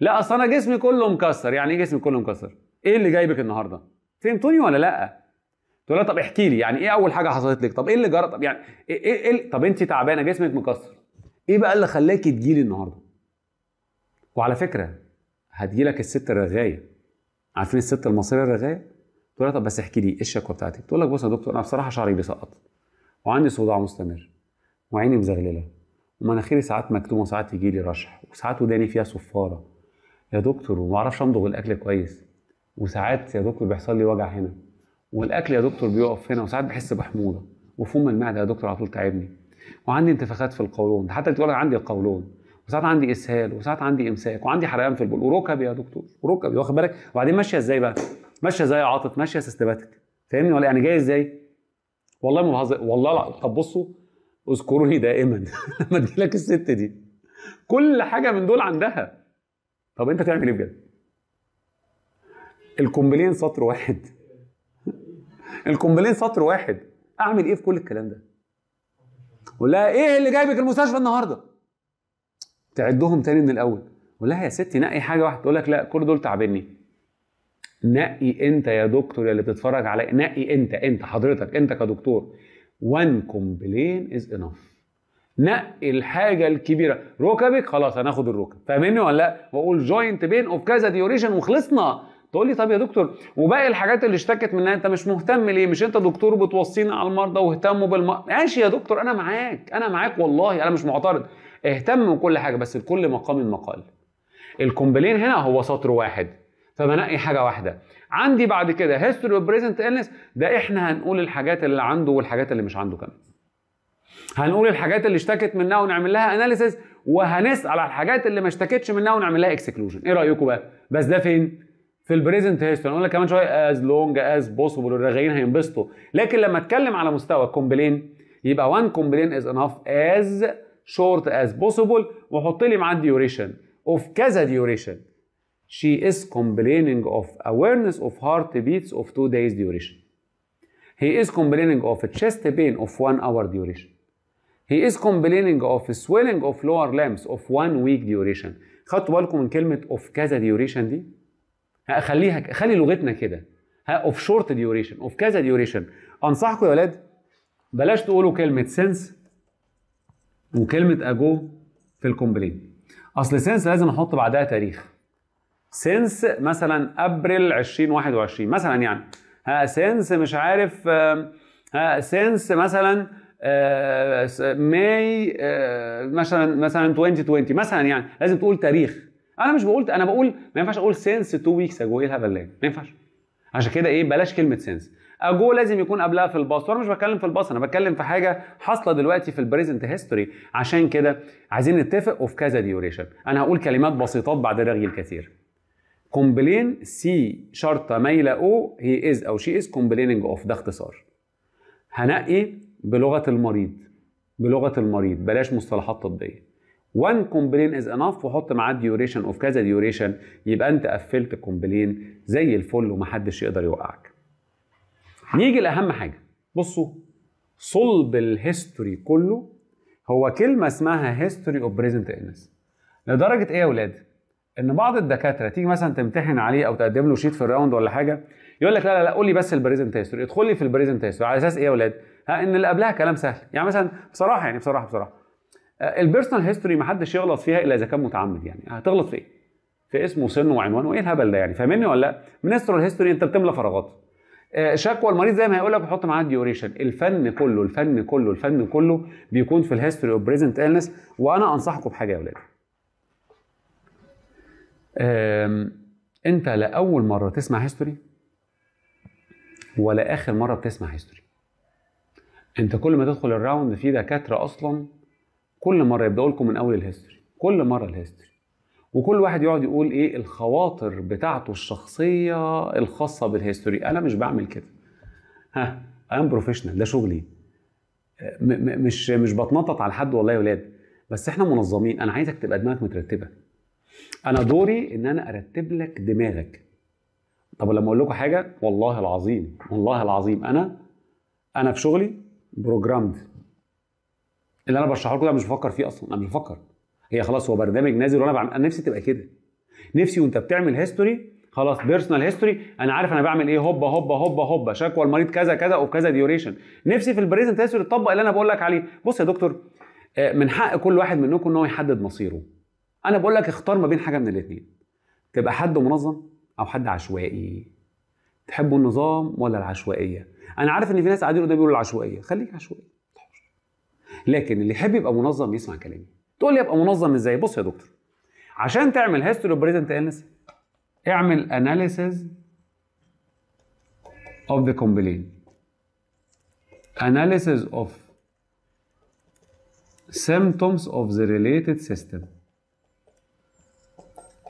لا اصل انا جسمي كله مكسر يعني ايه جسمي كله مكسر ايه اللي جايبك النهارده فهمتوني ولا لا تقول لها طب احكي لي يعني ايه اول حاجه حصلت لك طب ايه اللي جرى طب يعني ايه ايه, إيه؟ طب انت تعبانه جسمك مكسر ايه بقى اللي خلاكي تجيلي النهارده وعلى فكره هتجيلك الست الرغايه عارفين الست المصريه الرغايه تقول لها طب بس احكي لي ايه الشكوى بتاعتي؟ تقول لك بص يا دكتور انا بصراحه شعري بيسقط وعندي صداع مستمر وعيني مزغلله ومناخيري ساعات مكتومه وساعات يجي لي رشح وساعات وداني فيها صفاره يا دكتور وما اعرفش امضغ الاكل كويس وساعات يا دكتور بيحصل لي وجع هنا والاكل يا دكتور بيقف هنا وساعات بحس بحموضه وفم المعده يا دكتور على طول تعبني وعندي انتفاخات في القولون حتى تقول عندي القولون وساعات عندي اسهال وساعات عندي امساك وعندي حرقان في البول وركب يا دكتور ركب واخد بالك وبعدين ماشيه ازاي بقى ماشيه ازاي يا عاطف ماشيه سيستماتيك فاهمني ولا يعني جاي ازاي والله ما بهزر والله لا طب بصوا اذكروني دائما لما لك الست دي كل حاجه من دول عندها طب انت تعمل ايه بجد الكومبلين سطر واحد الكومبلين سطر واحد اعمل ايه في كل الكلام ده ولا ايه اللي جايبك المستشفى النهارده تعدهم تاني من الاول ولا لها يا ستي نقي حاجه واحده تقول لك لا كل دول تعبني نقي انت يا دكتور اللي بتتفرج عليا نقي انت انت حضرتك انت كدكتور وان كومبلين از انف نقي الحاجه الكبيره ركبك خلاص هناخد الركب فاهمني ولا لا واقول جوينت بين اوف كذا ديوريشن وخلصنا تقول لي طب يا دكتور وباقي الحاجات اللي اشتكت منها انت مش مهتم ليه مش انت دكتور بتوصينا على المرضى واهتموا بالم ماشي يا دكتور انا معاك انا معاك والله انا مش معترض اهتم بكل حاجه بس لكل مقام مقال الكومبلين هنا هو سطر واحد فبنقي حاجه واحده عندي بعد كده هيستوري اوف بريزنت النس ده احنا هنقول الحاجات اللي عنده والحاجات اللي مش عنده كمان هنقول الحاجات اللي اشتكت منها ونعمل لها اناليسيس وهنسال على الحاجات اللي ما اشتكتش منها ونعمل لها اكسكلوجن ايه رايكم بقى بس ده فين في البريزنت هيستوري هنقول كمان شويه از لونج از بوسبل الراغبين هينبسطوا لكن لما اتكلم على مستوى الكومبلين يبقى وان كومبلين از انف از short as possible وحط لي معاه الديوريشن of كذا duration she is complaining of awareness of heartbeats of two days duration he is complaining of a chest pain of one hour duration he is complaining of swelling of lower limbs of one week duration خدتوا بالكم من كلمة of كذا duration دي هخليها خلي لغتنا كده ها of short duration of كذا duration انصحكم يا ولاد بلاش تقولوا كلمة since وكلمه اجو في الكومبلين اصل سنس لازم احط بعدها تاريخ سنس مثلا ابريل 2021 مثلا يعني ها سنس مش عارف آه، ها سنس مثلا آه ماي آه مثلا مثلا 2020 مثلا يعني لازم تقول تاريخ انا مش بقول انا بقول ما ينفعش اقول سينس 2 ويكس اجو ايه الهبل ده ما ينفعش عشان كده ايه بلاش كلمه سينس اجو لازم يكون قبلها في الباص وانا مش بتكلم في الباص انا بتكلم في حاجه حاصله دلوقتي في البريزنت هيستوري عشان كده عايزين نتفق وفي كذا ديوريشن انا هقول كلمات بسيطات بعد رغي الكثير كومبلين سي شرطة مايلة او هي از او شي از كومبليننج اوف ده اختصار هنقي بلغة المريض بلغة المريض بلاش مصطلحات طبية وان كومبلين از اناف وحط معاه ديوريشن اوف كذا ديوريشن يبقى انت قفلت كومبلين زي الفل ومحدش يقدر يوقعك نيجي لاهم حاجه بصوا صلب الهيستوري كله هو كلمه اسمها هيستوري اوف بريزنت النس لدرجه ايه يا ولاد ان بعض الدكاتره تيجي مثلا تمتحن عليه او تقدم له شيت في الراوند ولا حاجه يقول لك لا لا لا قول لي بس البريزنت هيستوري ادخل لي في البريزنت هيستوري على اساس ايه يا ولاد ها ان اللي قبلها كلام سهل يعني مثلا بصراحه يعني بصراحه بصراحه آه، البيرسونال هيستوري ما حدش يغلط فيها الا اذا كان متعمد يعني هتغلط في ايه في اسمه وسنه وعنوانه وايه الهبل ده يعني فاهمني ولا لا منسترال هيستوري انت بتملى فراغات آه، شكوى المريض زي ما هيقول لك بحط معاه الديوريشن الفن كله الفن كله الفن كله بيكون في الهيستوري اوف بريزنت النس وانا انصحكم بحاجه يا اولاد انت لا اول مره تسمع هيستوري ولا اخر مره بتسمع هيستوري انت كل ما تدخل الراوند في دكاتره اصلا كل مره يبداوا لكم من اول الهيستوري كل مره الهيستوري وكل واحد يقعد يقول ايه الخواطر بتاعته الشخصيه الخاصه بالهيستوري انا مش بعمل كده ها انا بروفيشنال ده شغلي مش مش بتنطط على حد والله يا ولاد بس احنا منظمين انا عايزك تبقى دماغك مترتبه انا دوري ان انا ارتب لك دماغك طب لما اقول لكم حاجه والله العظيم والله العظيم انا انا في شغلي بروجرامد اللي انا بشرحه لكم ده مش بفكر فيه اصلا انا مش بفكر هي خلاص هو برنامج نازل وانا بعمل انا نفسي تبقى كده نفسي وانت بتعمل هيستوري خلاص بيرسونال هيستوري انا عارف انا بعمل ايه هوبا هوبا هوبا هوبا شكوى المريض كذا كذا وكذا ديوريشن نفسي في البريزنت هيستوري تطبق اللي انا بقول لك عليه بص يا دكتور آه، من حق كل واحد منكم ان هو يحدد مصيره انا بقول لك اختار ما بين حاجه من الاثنين تبقى حد منظم او حد عشوائي تحبوا النظام ولا العشوائيه انا عارف ان في ناس قاعدين قدامي بيقولوا العشوائيه خليك عشوائي لكن اللي يحب يبقى منظم يسمع كلامي تقول لي ابقى منظم ازاي بص يا دكتور عشان تعمل هيستوري بريزنت النس اعمل اناليسز اوف ذا كومبلين analysis of symptoms of the related system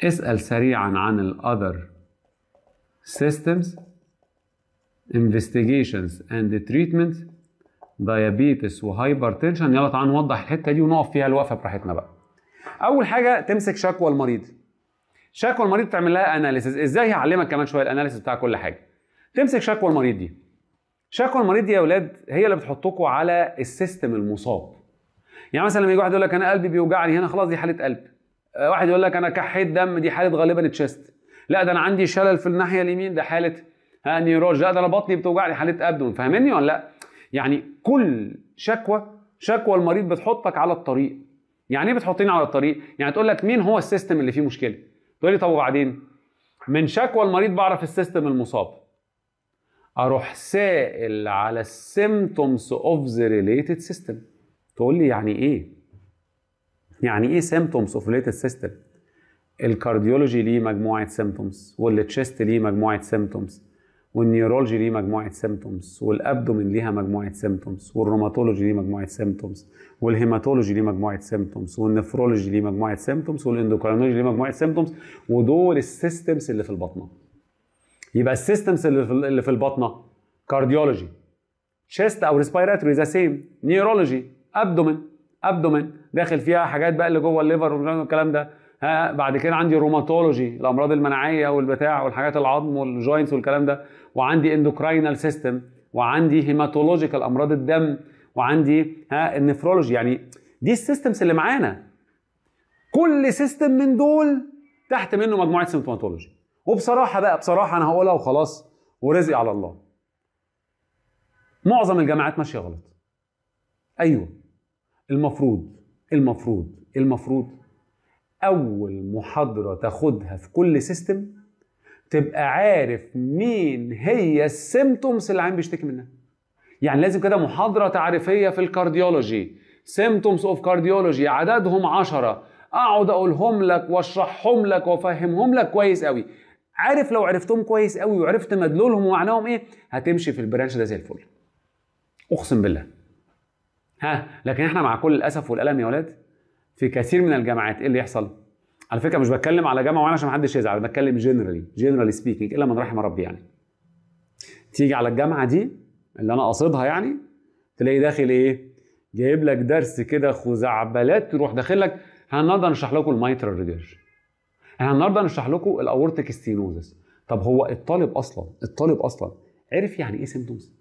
اسأل سريعا عن ال other systems investigations and treatments دايابيتس وهايبرتنشن يلا تعالى نوضح الحته دي ونقف فيها الوقفه براحتنا بقى اول حاجه تمسك شكوى المريض شكوى المريض تعمل لها اناليسيز ازاي هعلمك كمان شويه الاناليسيز بتاع كل حاجه تمسك شكوى المريض دي شكوى المريض دي يا اولاد هي اللي بتحطكوا على السيستم المصاب يعني مثلا لما يجي واحد يقول لك انا قلبي بيوجعني هنا خلاص دي حاله قلب واحد يقول لك انا كحيت دم دي حاله غالبا تشيست لا ده انا عندي شلل في الناحيه اليمين ده حاله ها نيوروج لا ده انا بطني بتوجعني حاله قلب فاهمني ولا لا يعني كل شكوى شكوى المريض بتحطك على الطريق يعني ايه بتحطيني على الطريق يعني تقول لك مين هو السيستم اللي فيه مشكله تقول لي طب وبعدين من شكوى المريض بعرف السيستم المصاب اروح سائل على السيمتومز اوف ذا ريليتد سيستم تقول لي يعني ايه يعني ايه سيمتومز اوف ريليتد سيستم الكارديولوجي ليه مجموعه سيمتومز والتشيست ليه مجموعه سيمتومز والنيورولوجي ليه مجموعه سيمتومز والابدومين ليها مجموعه سيمتومز والروماتولوجي ليه مجموعه سيمتومز والهيماتولوجي ليه مجموعه سيمتومز والنفرولوجي ليه مجموعه سيمتومز والاندوكرينولوجي ليه مجموعه سيمتومز ودول السيستمز اللي في البطنه يبقى السيستمز اللي في البطنه كارديولوجي تشيست او ريسبيراتوري ذا سيم نيورولوجي ابدومين ابدومين داخل فيها حاجات بقى اللي جوه الليفر والكلام ده ها بعد كده عندي روماتولوجي الامراض المناعيه والبتاع والحاجات العظم والجوينتس والكلام ده وعندي اندوكراينال سيستم وعندي هيماتولوجيكال امراض الدم وعندي ها النفرولوجي يعني دي السيستمز اللي معانا كل سيستم من دول تحت منه مجموعه سيمتوماتولوجي وبصراحه بقى بصراحه انا هقولها وخلاص ورزقي على الله معظم الجامعات ماشيه غلط ايوه المفروض المفروض المفروض اول محاضره تاخدها في كل سيستم تبقى عارف مين هي السيمتومز اللي العين بيشتكي منها يعني لازم كده محاضره تعريفيه في الكارديولوجي سيمتومز اوف كارديولوجي عددهم عشرة اقعد اقولهم لك واشرحهم لك وافهمهم لك كويس قوي عارف لو عرفتهم كويس قوي وعرفت مدلولهم ومعناهم ايه هتمشي في البرانش ده زي الفل اقسم بالله ها لكن احنا مع كل الاسف والالم يا ولاد في كثير من الجامعات ايه اللي يحصل على فكره مش بتكلم على جامعه معينه عشان محدش يزعل بتكلم جنرالي جنرالي سبيكينج الا من رحم ربي يعني تيجي على الجامعه دي اللي انا قاصدها يعني تلاقي داخل ايه جايب لك درس كده خزعبلات تروح داخل لك النهارده هنشرح لكم المايترال احنا النهارده هنشرح لكم الاورتيك ستينوزس طب هو الطالب اصلا الطالب اصلا عرف يعني ايه سيمتومز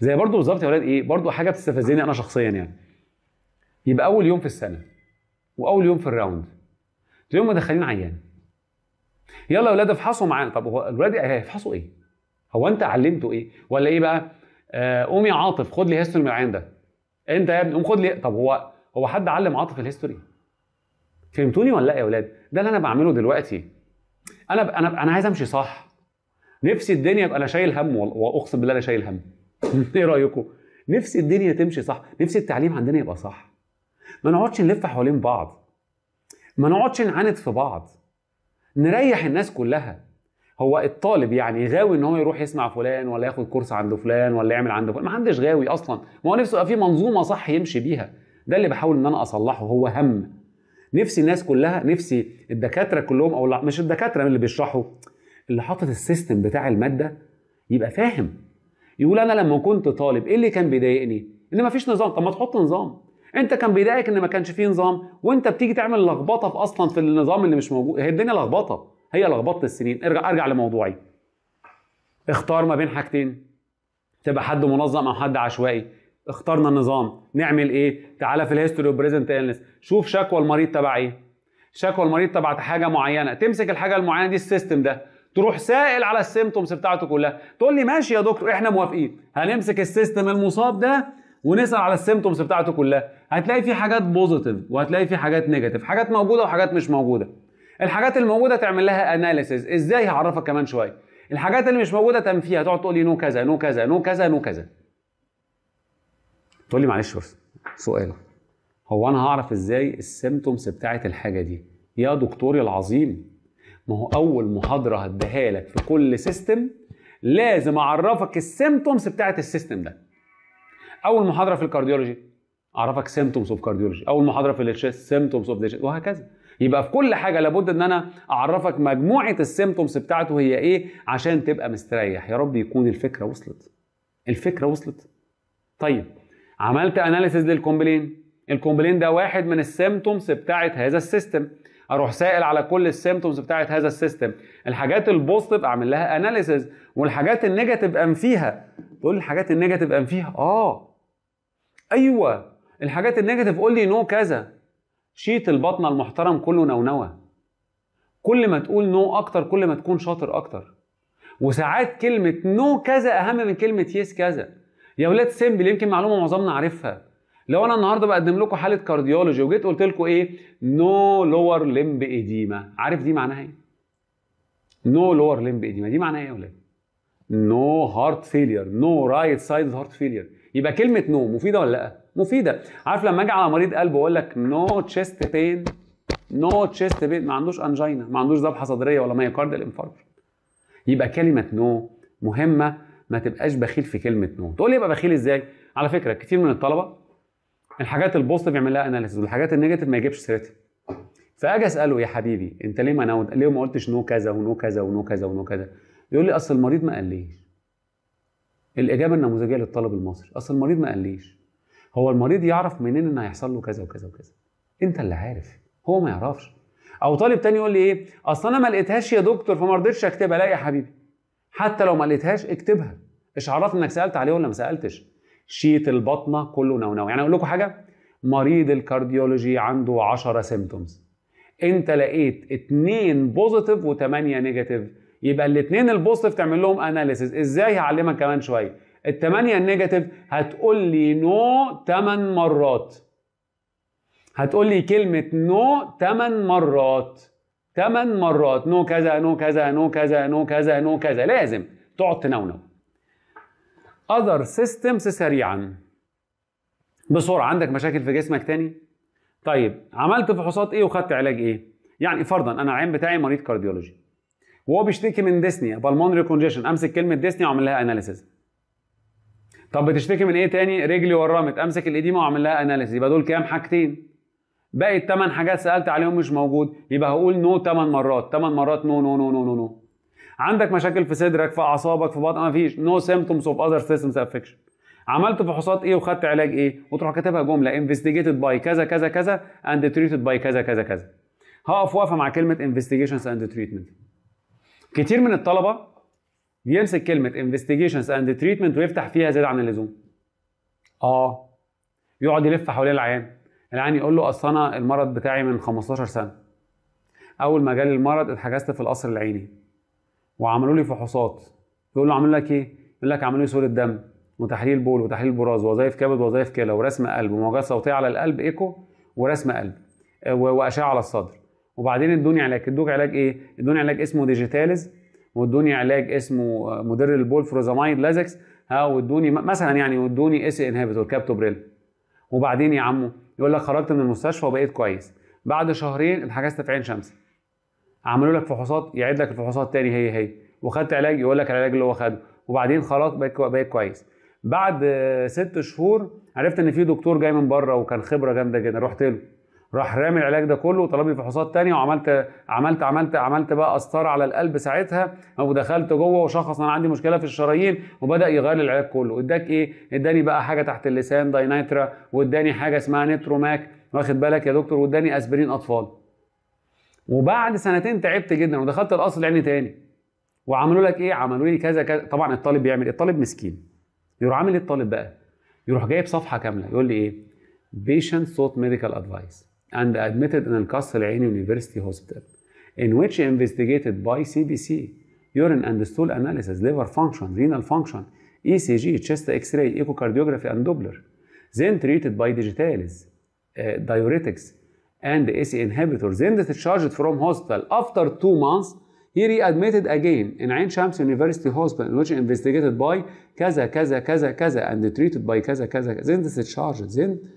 زي برضو بالظبط يا ولاد ايه برضو حاجه بتستفزني انا شخصيا يعني يبقى اول يوم في السنه واول يوم في الراوند تلاقيهم مدخلين عيان يلا يا اولاد افحصوا معانا طب هو الولاد هيفحصوا ايه؟ هو انت علمته ايه؟ ولا ايه بقى؟ آه قوم يا عاطف خد لي هيستوري من العيان ده انت يا ابني قوم خد لي طب هو هو حد علم عاطف الهيستوري؟ فهمتوني ولا لا يا اولاد؟ ده اللي انا بعمله دلوقتي انا انا انا عايز امشي صح نفسي الدنيا انا شايل هم واقسم بالله انا شايل هم ايه رايكم؟ نفسي الدنيا تمشي صح، نفسي التعليم عندنا يبقى صح. ما نقعدش نلف حوالين بعض. ما نقعدش نعاند في بعض نريح الناس كلها هو الطالب يعني غاوي ان هو يروح يسمع فلان ولا ياخد كورس عند فلان ولا يعمل عند فلان ما حدش غاوي اصلا ما هو نفسه يبقى في منظومه صح يمشي بيها ده اللي بحاول ان انا اصلحه هو هم نفسي الناس كلها نفسي الدكاتره كلهم او لا مش الدكاتره من اللي بيشرحوا اللي حاطط السيستم بتاع الماده يبقى فاهم يقول انا لما كنت طالب ايه اللي كان بيضايقني ان مفيش نظام طب ما تحط نظام انت كان بيضايقك ان ما كانش فيه نظام وانت بتيجي تعمل لخبطه في اصلا في النظام اللي مش موجود هي الدنيا لخبطه هي لخبطه السنين ارجع ارجع لموضوعي اختار ما بين حاجتين تبقى حد منظم او حد عشوائي اخترنا النظام نعمل ايه تعالى في الهيستوري بريزنت ايلنس شوف شكوى المريض تبع ايه شكوى المريض تبع حاجه معينه تمسك الحاجه المعينه دي السيستم ده تروح سائل على السيمتومز بتاعته كلها تقول لي ماشي يا دكتور احنا موافقين هنمسك السيستم المصاب ده ونسال على السيمتومز بتاعته كلها هتلاقي في حاجات بوزيتيف وهتلاقي في حاجات نيجاتيف حاجات موجوده وحاجات مش موجوده الحاجات الموجوده تعمل لها اناليسيز ازاي هعرفك كمان شويه الحاجات اللي مش موجوده تنفيها تقعد تقول لي نو كذا نو كذا نو كذا نو كذا تقول لي معلش بس سؤال هو انا هعرف ازاي السيمتومز بتاعت الحاجه دي يا دكتوري العظيم ما هو اول محاضره هديها لك في كل سيستم لازم اعرفك السيمتومز بتاعت السيستم ده اول محاضره في الكارديولوجي اعرفك سيمتومز اوف كارديولوجي اول محاضره في الاتشيس سيمتومز اوف وهكذا يبقى في كل حاجه لابد ان انا اعرفك مجموعه السيمتومز بتاعته هي ايه عشان تبقى مستريح يا رب يكون الفكره وصلت الفكره وصلت طيب عملت اناليسيز للكومبلين الكومبلين ده واحد من السيمتومز بتاعت هذا السيستم اروح سائل على كل السيمتومز بتاعت هذا السيستم الحاجات البوزيتيف اعمل لها اناليسيز والحاجات النيجاتيف انفيها تقول الحاجات النيجاتيف انفيها اه ايوه الحاجات النيجاتيف قول لي نو كذا شيت البطن المحترم كله نونوه كل ما تقول نو اكتر كل ما تكون شاطر اكتر وساعات كلمه نو كذا اهم من كلمه يس كذا يا ولاد سيمبل يمكن معلومه معظمنا عارفها لو انا النهارده بقدم لكم حاله كارديولوجي وجيت قلت لكم ايه نو لور لمب اديما عارف دي معناها ايه نو لور لمب اديما دي معناها ايه يا ولاد نو هارت فيلير نو رايت سايد هارت فيلير يبقى كلمه نو مفيده ولا لا مفيده عارف لما اجي على مريض قلب واقول لك نو تشيست بين نو تشيست بين ما عندوش انجينا ما عندوش ذبحه صدريه ولا مايوكاردال انفاركشن يبقى كلمه نو مهمه ما تبقاش بخيل في كلمه نو تقول لي يبقى بخيل ازاي على فكره كتير من الطلبه الحاجات البوست بيعملها لها اناليسيز والحاجات النيجاتيف ما يجيبش سيرتها فاجي اساله يا حبيبي انت ليه ما نو ليه ما قلتش نو كذا ونو كذا ونو كذا ونو كذا يقول لي اصل المريض ما قاليش الاجابه النموذجيه للطالب المصري اصل المريض ما قاليش هو المريض يعرف منين ان هيحصل له كذا وكذا وكذا انت اللي عارف هو ما يعرفش او طالب تاني يقول لي ايه اصل انا ما لقيتهاش يا دكتور فما رضيتش اكتبها لا يا حبيبي حتى لو ما لقيتهاش اكتبها عرفت انك سالت عليه ولا ما سالتش شيت البطنه كله نونو يعني اقول لكم حاجه مريض الكارديولوجي عنده 10 سيمتومز انت لقيت 2 بوزيتيف و8 نيجاتيف يبقى الاثنين البوزيتيف تعمل لهم اناليسيز ازاي هعلمك كمان شويه الثمانيه النيجاتيف هتقول لي نو ثمان مرات هتقول لي كلمه نو ثمان مرات ثمان مرات نو كذا نو كذا نو كذا نو كذا نو كذا لازم تقعد تنونو اذر سيستمز سريعا بسرعه عندك مشاكل في جسمك تاني طيب عملت فحوصات ايه وخدت علاج ايه يعني فرضا انا العين بتاعي مريض كارديولوجي وهو بيشتكي من ديسني بالمونري كونجيشن امسك كلمه ديسني واعمل لها اناليسيز طب بتشتكي من ايه تاني رجلي ورمت امسك القديمه واعمل لها اناليسيز يبقى دول كام حاجتين باقي الثمان حاجات سالت عليهم مش موجود يبقى هقول نو ثمان مرات ثمان مرات نو نو نو نو نو نو عندك مشاكل في صدرك في اعصابك في بطنك مفيش نو سيمبتومز اوف اذر سيستمز افكشن عملت فحوصات ايه وخدت علاج ايه وتروح كاتبها جمله انفستيجيتد باي كذا كذا كذا اند تريتد باي كذا كذا كذا هقف واقفه مع كلمه انفستيجيشنز اند تريتمنت كتير من الطلبه بيمسك كلمه investigations and treatment ويفتح فيها زياده عن اللزوم اه يقعد يلف حوالين العيان العيان يقول له اصل انا المرض بتاعي من 15 سنه اول ما جالي المرض اتحجزت في القصر العيني وعملوا لي فحوصات يقول له عملوا لك ايه يقول لك عملوا لي صوره دم وتحليل بول وتحليل براز ووظائف كبد ووظائف كلى ورسم قلب وموجات صوتيه على القلب ايكو ورسم قلب واشعه على الصدر وبعدين ادوني علاج ادوك علاج ايه؟ ادوني علاج اسمه ديجيتاليز وادوني علاج اسمه مدر البولفروزامايد لازكس ها وادوني مثلا يعني وادوني اس إيه انهبيتور كابتوبريل وبعدين يا عمو يقول لك خرجت من المستشفى وبقيت كويس بعد شهرين اتحجزت في عين شمس عملوا لك فحوصات يعيد لك الفحوصات تاني هي هي وخدت علاج يقول لك العلاج اللي هو خده وبعدين خلاص بقيت كويس بعد ست شهور عرفت ان في دكتور جاي من بره وكان خبره جامده جدا رحت له راح رامي العلاج ده كله وطلب لي فحوصات تانية وعملت عملت عملت عملت بقى قسطرة على القلب ساعتها ودخلت جوه وشخص انا عندي مشكله في الشرايين وبدا يغير العلاج كله اداك ايه اداني بقى حاجه تحت اللسان داينايترا واداني حاجه اسمها نيتروماك واخد بالك يا دكتور واداني اسبرين اطفال وبعد سنتين تعبت جدا ودخلت القصر العيني تاني وعملوا لك ايه عملوا لي كذا كذا طبعا الطالب بيعمل إيه؟ الطالب مسكين يروح عامل ايه الطالب بقى يروح جايب صفحه كامله يقول لي ايه بيشنت سوت ميديكال ادفايس and admitted in Al-Qasr Al Ain University Hospital, in which he investigated by CBC, urine and stool analysis, liver function, renal function, ECG, chest X-ray, echocardiography, and Doppler. Then treated by digitalis, uh, diuretics, and AC inhibitor Then discharged from hospital. After two months, he readmitted again in Ain Shams University Hospital, which investigated by kaza, kaza, kaza, kaza, and treated by kaza, kaza. Then discharged. Then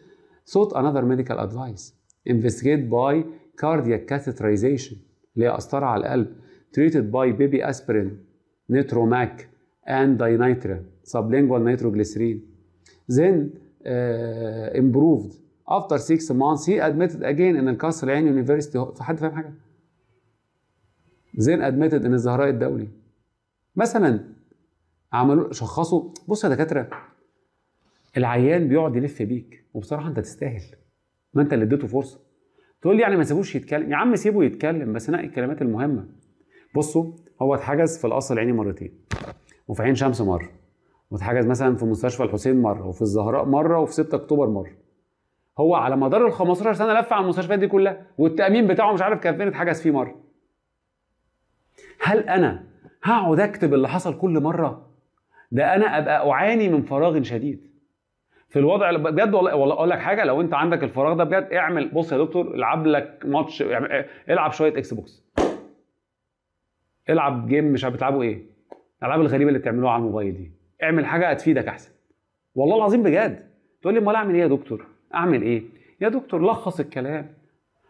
sought another medical advice. investigate by cardiac catheterization اللي هي قسطرة على القلب treated by baby aspirin nitromac and dinitra sublingual nitroglycerin then uh, improved after six months he admitted again in القصر العيني university في حد فاهم حاجه؟ then admitted ان الزهراء الدولي مثلا عملوا شخصوا بص يا دكاتره العيان بيقعد يلف بيك وبصراحه انت تستاهل ما انت اللي اديته فرصه تقول لي يعني ما سيبوش يتكلم يا عم سيبه يتكلم بس نقي الكلمات المهمه بصوا هو اتحجز في القصر العيني مرتين وفي عين شمس مره واتحجز مثلا في مستشفى الحسين مره وفي الزهراء مره وفي 6 اكتوبر مره هو على مدار ال 15 سنه لف على المستشفيات دي كلها والتامين بتاعه مش عارف كان فين اتحجز فيه مره هل انا هقعد اكتب اللي حصل كل مره ده انا ابقى اعاني من فراغ شديد في الوضع بجد والله والله اقول لك حاجه لو انت عندك الفراغ ده بجد اعمل بص يا دكتور العب لك ماتش يعني العب شويه اكس بوكس العب جيم مش عارف بتلعبوا ايه الالعاب الغريبه اللي بتعملوها على الموبايل دي اعمل حاجه هتفيدك احسن والله العظيم بجد تقول لي امال اعمل ايه يا دكتور اعمل ايه يا دكتور لخص الكلام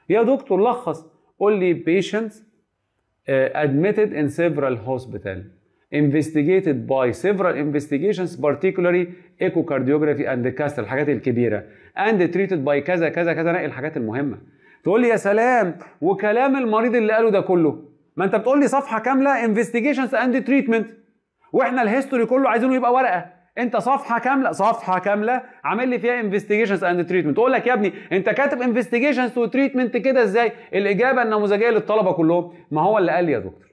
يا دكتور لخص قول لي patients uh, admitted in several هوسبيتال investigated by several investigations particularly echocardiography and the الحاجات الكبيره and treated by كذا كذا كذا نقي الحاجات المهمه تقول لي يا سلام وكلام المريض اللي قاله ده كله ما انت بتقول لي صفحه كامله investigations and treatment واحنا الهيستوري كله عايزينه يبقى ورقه انت صفحه كامله صفحه كامله عامل لي فيها انفستيجيشنز اند تريتمنت تقول لك يا ابني انت كاتب انفستيجيشنز وتريتمنت كده ازاي الاجابه النموذجيه للطلبه كلهم ما هو اللي قال لي يا دكتور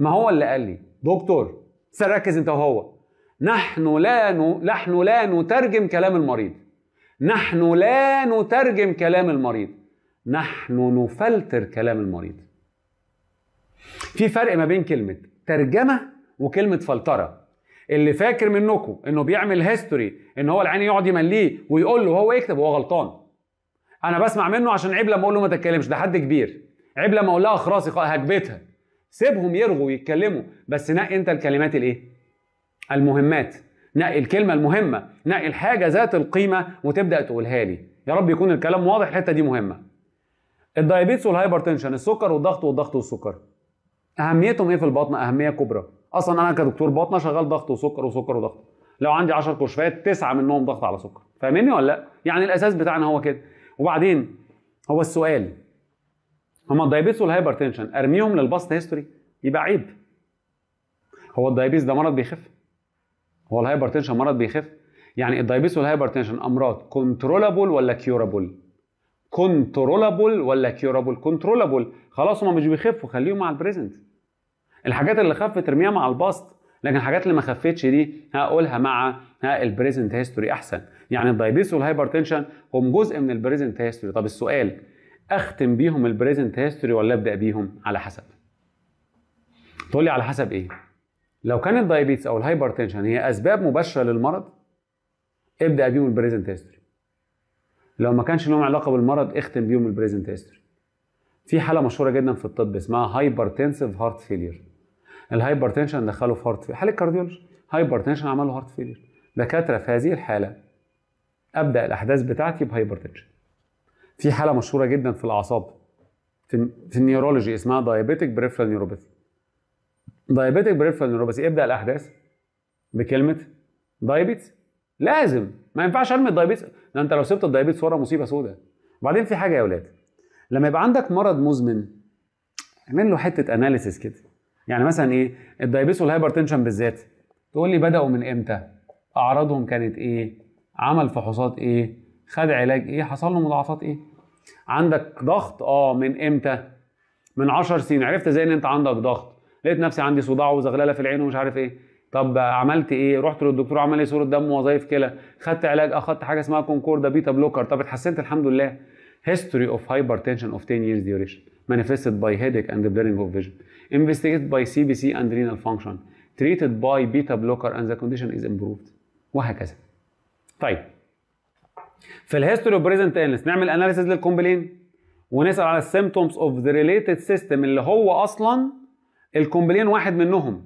ما هو اللي قال لي دكتور ركز انت وهو نحن لا ن... نحن لا نترجم كلام المريض نحن لا نترجم كلام المريض نحن نفلتر كلام المريض في فرق ما بين كلمة ترجمة وكلمة فلترة اللي فاكر منكم انه بيعمل هيستوري ان هو العين يقعد يمليه ويقول له هو يكتب وهو غلطان انا بسمع منه عشان عيب لما اقول له ما تتكلمش ده حد كبير عيب لما اقول لها اخراسي هكبتها سيبهم يرغوا ويتكلموا بس نقي انت الكلمات الايه المهمات نقي الكلمه المهمه نقي الحاجه ذات القيمه وتبدا تقولها لي يا رب يكون الكلام واضح الحته دي مهمه الدايابيتس والهايبرتنشن السكر والضغط والضغط والسكر اهميتهم ايه في البطن اهميه كبرى اصلا انا كدكتور بطنه شغال ضغط وسكر وسكر وضغط لو عندي 10 كشفات تسعه منهم ضغط على سكر فاهمني ولا لا يعني الاساس بتاعنا هو كده وبعدين هو السؤال هما الدايبيتس والهايبرتنشن ارميهم للباست هيستوري يبقى عيب هو الدايبيتس ده مرض بيخف هو الهايبرتنشن مرض بيخف يعني الدايبيتس والهايبرتنشن امراض كنترولابل ولا كيورابل كنترولابل ولا كيورابل كنترولابل خلاص هما مش بيخفوا خليهم مع البريزنت الحاجات اللي خفت ارميها مع الباست لكن الحاجات اللي ما خفتش دي هقولها مع البريزنت هيستوري احسن يعني الدايبيتس والهايبرتنشن هم جزء من البريزنت هيستوري طب السؤال اختم بيهم البريزنت هيستوري ولا ابدا بيهم على حسب تقول لي على حسب ايه لو كان الدايابيتس او الهايبرتنشن هي اسباب مباشره للمرض ابدا بيهم البريزنت هيستوري لو ما كانش لهم علاقه بالمرض اختم بيهم البريزنت هيستوري في حاله مشهوره جدا في الطب اسمها هايبرتنسيف هارت فيلير الهايبرتنشن دخله في هارت فيلير حاله كارديولوجي هايبرتنشن عمله هارت فيلير دكاتره في هذه الحاله ابدا الاحداث بتاعتي بهايبرتنشن في حاله مشهوره جدا في الاعصاب في, في النيورولوجي اسمها دايابيتك بريفرال نيوروباثي دايابيتك بريفرال نيوروباثي ابدا الاحداث بكلمه دايابيتس لازم ما ينفعش ارمي الدايابيتس ده انت لو سبت الدايابيتس ورا مصيبه سوداء وبعدين في حاجه يا اولاد لما يبقى عندك مرض مزمن اعمل له حته اناليسيس كده يعني مثلا ايه الدايابيتس والهايبرتنشن بالذات تقول لي بداوا من امتى اعراضهم كانت ايه عمل فحوصات ايه خد علاج ايه حصل له مضاعفات ايه عندك ضغط اه من امتى من 10 سنين عرفت ازاي ان انت عندك ضغط لقيت نفسي عندي صداع وزغلله في العين ومش عارف ايه طب عملت ايه رحت للدكتور عمل لي إيه؟ صوره دم ووظائف كلى خدت علاج اخدت حاجه اسمها كونكوردا بيتا بلوكر طب اتحسنت الحمد لله history of hypertension of 10 years duration manifested by headache and blurring of vision investigated by CBC and renal function treated by beta blocker and the condition is improved وهكذا طيب في الهيستوري بريزنت انلس نعمل اناليسيز للكومبلين ونسال على السيمتومز اوف ذا ريليتد سيستم اللي هو اصلا الكومبلين واحد منهم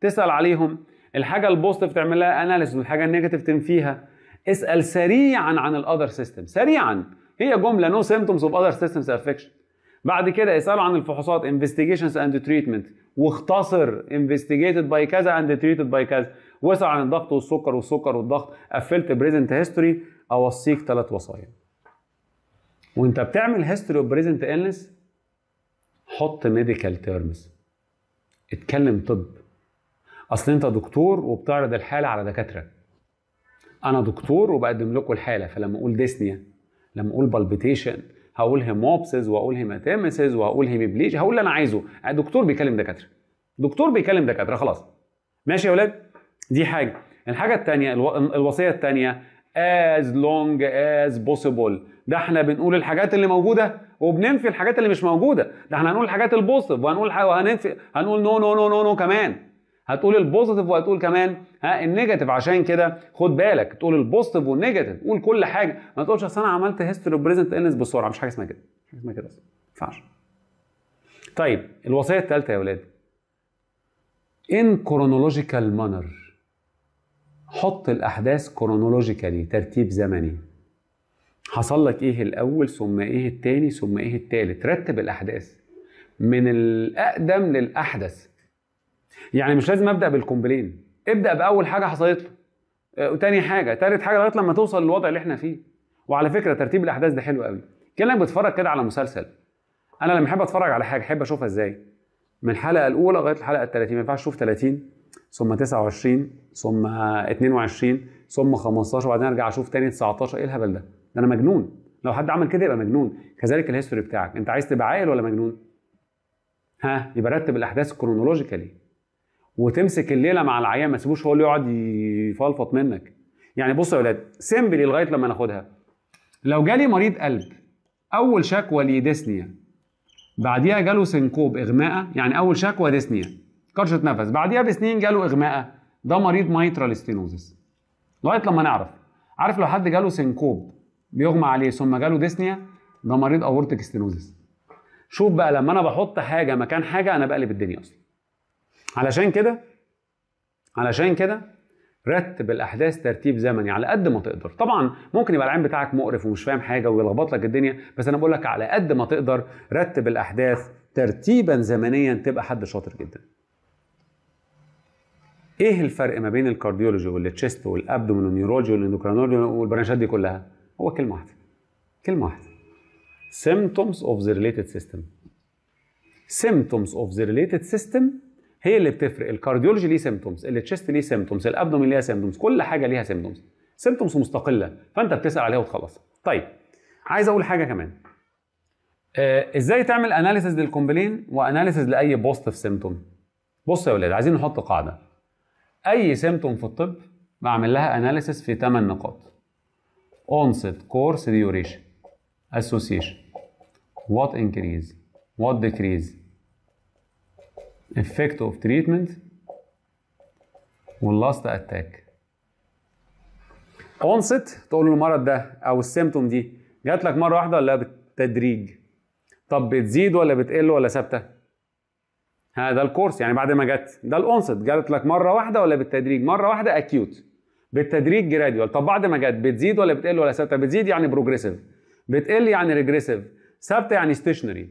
تسال عليهم الحاجه البوزيتيف تعمل لها اناليسيز والحاجه النيجاتيف تنفيها اسال سريعا عن الاذر سيستم سريعا هي جمله نو سيمتومز اوف اذر سيستمز افكشن بعد كده اساله عن الفحوصات انفستيجيشنز اند تريتمنت واختصر انفستيجيتد باي كذا اند تريتد باي كذا واسال عن الضغط والسكر والسكر والضغط قفلت بريزنت هيستوري اوصيك ثلاث وصايا وانت بتعمل هيستوري اوف بريزنت النس حط ميديكال تيرمز اتكلم طب اصل انت دكتور وبتعرض الحاله على دكاتره انا دكتور وبقدم لكم الحاله فلما اقول ديسنيا لما اقول بالبيتيشن هقول هيموبسيس واقول هيماتيمسيز واقول هيميبليج هقول اللي انا عايزه دكتور بيكلم دكاتره دكتور بيكلم دكاتره خلاص ماشي يا ولاد دي حاجه الحاجه الثانيه الوصيه الثانيه as long as possible ده احنا بنقول الحاجات اللي موجوده وبننفي الحاجات اللي مش موجوده ده احنا هنقول الحاجات البوزيتيف وهنقول وهننفي هنقول نو نو نو نو نو كمان هتقول البوزيتيف وهتقول كمان ها النيجاتيف عشان كده خد بالك تقول البوزيتيف والنيجاتيف قول كل حاجه ما تقولش اصل انا عملت هيستوري بريزنت انس بسرعه مش حاجه اسمها كده مش حاجه اسمها كده اصلا ما ينفعش طيب الوصيه الثالثه يا ولاد in chronological manner حط الأحداث كرونولوجيكالي ترتيب زمني حصل لك إيه الأول ثم إيه الثاني ثم إيه الثالث رتب الأحداث من الأقدم للأحدث يعني مش لازم أبدأ بالكومبلين ابدأ بأول حاجة حصلت له آه، وتاني حاجة تالت حاجة لغاية لما توصل للوضع اللي احنا فيه وعلى فكرة ترتيب الأحداث ده حلو قوي كأنك بتتفرج كده على مسلسل أنا لما أحب أتفرج على حاجة أحب أشوفها إزاي من الحلقة الأولى لغاية الحلقة ال 30 ما ينفعش أشوف 30 ثم 29 ثم 22 ثم 15 وبعدين ارجع اشوف تاني 19 ايه الهبل ده؟ ده انا مجنون لو حد عمل كده يبقى مجنون كذلك الهيستوري بتاعك انت عايز تبقى عاقل ولا مجنون؟ ها يبقى رتب الاحداث كرونولوجيكالي وتمسك الليله مع العيان ما تسيبوش هو اللي يقعد يفلفط منك يعني بصوا يا ولاد سيمبلي لغايه لما ناخدها لو جالي مريض قلب اول شكوى ليه ديسنيا بعديها جاله سنكوب اغماء يعني اول شكوى ديسنيا كرشه نفس بعديها بسنين جاله إغماءة ده مريض مايترال ستينوزس لغايه لما نعرف عارف لو حد جاله سنكوب بيغمى عليه ثم جاله ديسنيا ده مريض أورتك ستينوزس شوف بقى لما انا بحط حاجه مكان حاجه انا بقلب الدنيا اصلا علشان كده علشان كده رتب الاحداث ترتيب زمني على قد ما تقدر طبعا ممكن يبقى العين بتاعك مقرف ومش فاهم حاجه ويلخبط لك الدنيا بس انا بقول لك على قد ما تقدر رتب الاحداث ترتيبا زمنيا تبقى حد شاطر جدا ايه الفرق ما بين الكارديولوجي والتشيست والابدومين والنيورولوجي والاندوكرينولوجي والبرانشات دي كلها هو كلمه واحده كلمه واحده symptoms of the related system symptoms of the related system هي اللي بتفرق الكارديولوجي ليه سيمتومز التشيست ليه سيمتومز الابدومين ليها سيمتومز كل حاجه ليها سيمتومز سيمتومز مستقله فانت بتسال عليها وتخلص طيب عايز اقول حاجه كمان آه ازاي تعمل اناليسيز للكومبلين واناليسيز لاي في سيمتوم بص يا ولاد عايزين نحط قاعده اي سيمتوم في الطب بعمل لها اناليسيس في 8 نقاط onset course duration association what increase what decrease effect of treatment واللاست اتاك onset تقول المرض ده او السيمتوم دي جات لك مره واحده ولا بالتدريج طب بتزيد ولا بتقل ولا ثابته هذا الكورس يعني بعد ما جت ده الاونست جات لك مره واحده ولا بالتدريج مره واحده اكيوت بالتدريج جراديوال طب بعد ما جت بتزيد ولا بتقل ولا ثابته بتزيد يعني بروجريسيف بتقل يعني ريجريسيف ثابته يعني ستيشنري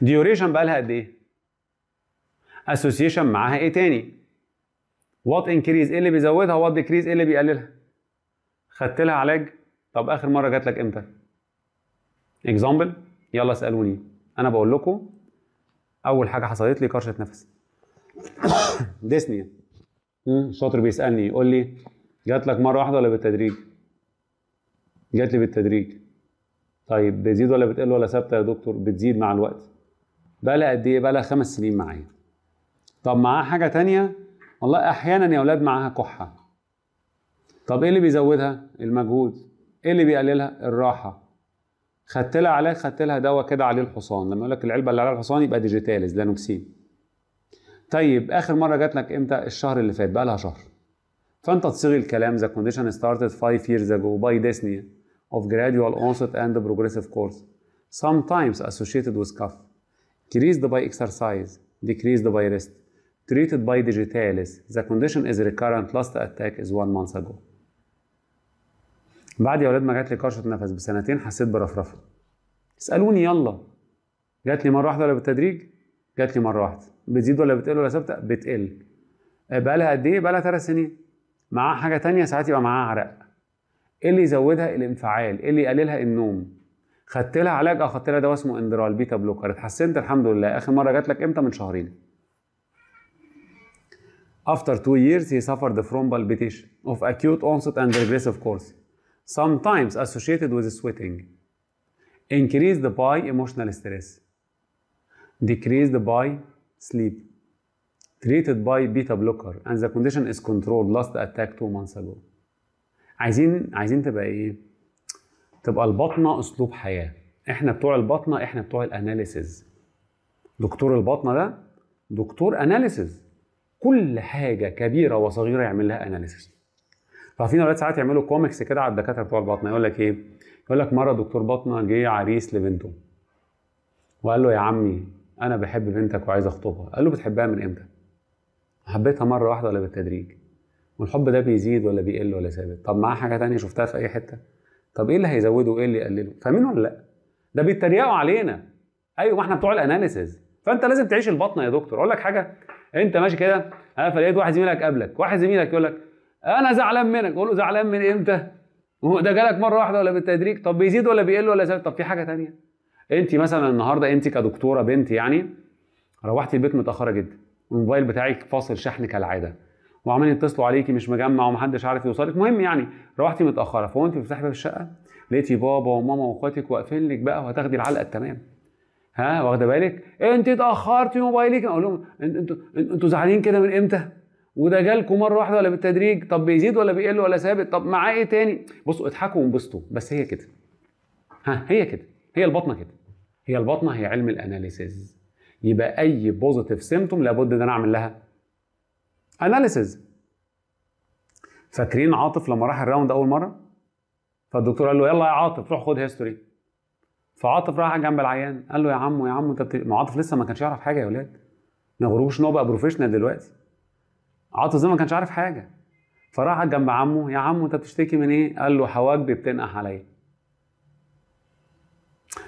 ديوريشن بقى لها قد ايه اسوسيشن معاها ايه تاني وات انكريز ايه اللي بيزودها وات ديكريز ايه اللي بيقللها خدت لها علاج طب اخر مره جات لك امتى اكزامبل يلا اسالوني انا بقول لكم اول حاجه حصلت لي كرشه نفس ديسني يعني. شاطر بيسالني يقول لي جات لك مره واحده ولا بالتدريج جات لي بالتدريج طيب بتزيد ولا بتقل ولا ثابته يا دكتور بتزيد مع الوقت بقى لها قد ايه بقى لها خمس سنين معايا طب معاها حاجه تانية والله احيانا يا اولاد معاها كحه طب ايه اللي بيزودها المجهود ايه اللي بيقللها الراحه خدت لها علاج خدت لها دواء كده عليه الحصان لما يقول لك العلبه اللي عليها الحصان يبقى ديجيتاليز لانوكسين طيب اخر مره جات لك امتى الشهر اللي فات بقى لها شهر فانت تصيغ الكلام ذا كونديشن started 5 years ago by dyspnea of gradual onset and progressive course sometimes associated with cough increased by exercise decreased by rest treated by digitalis the condition is recurrent last attack is one month ago بعد يا ولاد ما جات لي قرشة نفس بسنتين حسيت برفرفه اسالوني يلا جات لي مره واحده ولا بالتدريج جات لي مره واحده بتزيد ولا بتقل ولا ثابته بتقل آه، بقى لها قد ايه بقى لها ثلاث سنين معاها حاجه تانية ساعات يبقى معاها عرق ايه اللي يزودها الانفعال ايه اللي يقللها النوم خدت لها علاج اه خدت لها دواء اسمه اندرال بيتا بلوكر اتحسنت الحمد لله اخر مره جات لك امتى من شهرين After two years, he suffered from palpitation of acute onset and regressive course. sometimes associated with sweating increased by emotional stress decreased by sleep treated by beta blocker and the condition is controlled last attack two months ago عايزين عايزين تبقى ايه تبقى البطنه اسلوب حياه احنا بتوع البطنه احنا بتوع الاناليسز دكتور البطنه ده دكتور اناليسز كل حاجه كبيره وصغيره يعمل لها اناليسز فعارفين اولاد ساعات يعملوا كوميكس كده على الدكاتره بتوع الباطنه يقول لك ايه؟ يقول لك مره دكتور باطنه جه عريس لبنته وقال له يا عمي انا بحب بنتك وعايز اخطبها قال له بتحبها من امتى؟ حبيتها مره واحده ولا بالتدريج؟ والحب ده بيزيد ولا بيقل ولا ثابت؟ طب معاه حاجه ثانيه شفتها في اي حته؟ طب ايه اللي هيزوده وايه اللي يقلله؟ فاهمين ولا لا؟ ده بيتريقوا علينا ايوه ما احنا بتوع الاناليسز فانت لازم تعيش البطنه يا دكتور اقول لك حاجه انت ماشي كده فلقيت واحد زميلك قابلك واحد زميلك يقول لك انا زعلان منك اقول له زعلان من امتى ده جالك مره واحده ولا بالتدريج طب بيزيد ولا بيقل ولا زي. طب في حاجه تانية انت مثلا النهارده انت كدكتوره بنت يعني روحتي البيت متاخره جدا الموبايل بتاعك فاصل شحن كالعاده وعمالين يتصلوا عليكي مش مجمع ومحدش عارف يوصلك مهم يعني روحتي متاخره فوانت بتفتحي باب الشقه لقيتي بابا وماما واخواتك واقفين لك بقى وهتاخدي العلقه التمام ها واخده بالك انت اتاخرتي موبايلك اقول لهم انتوا انتوا انتوا زعلانين كده من امتى وده جالكم مره واحده ولا بالتدريج طب بيزيد ولا بيقل ولا ثابت طب معاه ايه تاني بصوا اضحكوا وانبسطوا بس هي كده ها هي كده هي البطنه كده هي البطنه هي علم الاناليسيز يبقى اي بوزيتيف سيمتوم لابد ان انا اعمل لها اناليسيز فاكرين عاطف لما راح الراوند اول مره فالدكتور قال له يلا يا عاطف روح خد هيستوري فعاطف راح جنب العيان قال له يا عمو يا عمو انت بت... عاطف لسه ما كانش يعرف حاجه يا ولاد ما يغركوش ان هو بقى بروفيشنال دلوقتي عاطف زي ما كانش عارف حاجه فراح جنب عمه يا عمو انت بتشتكي من ايه قال له حواجبي بتنقح عليا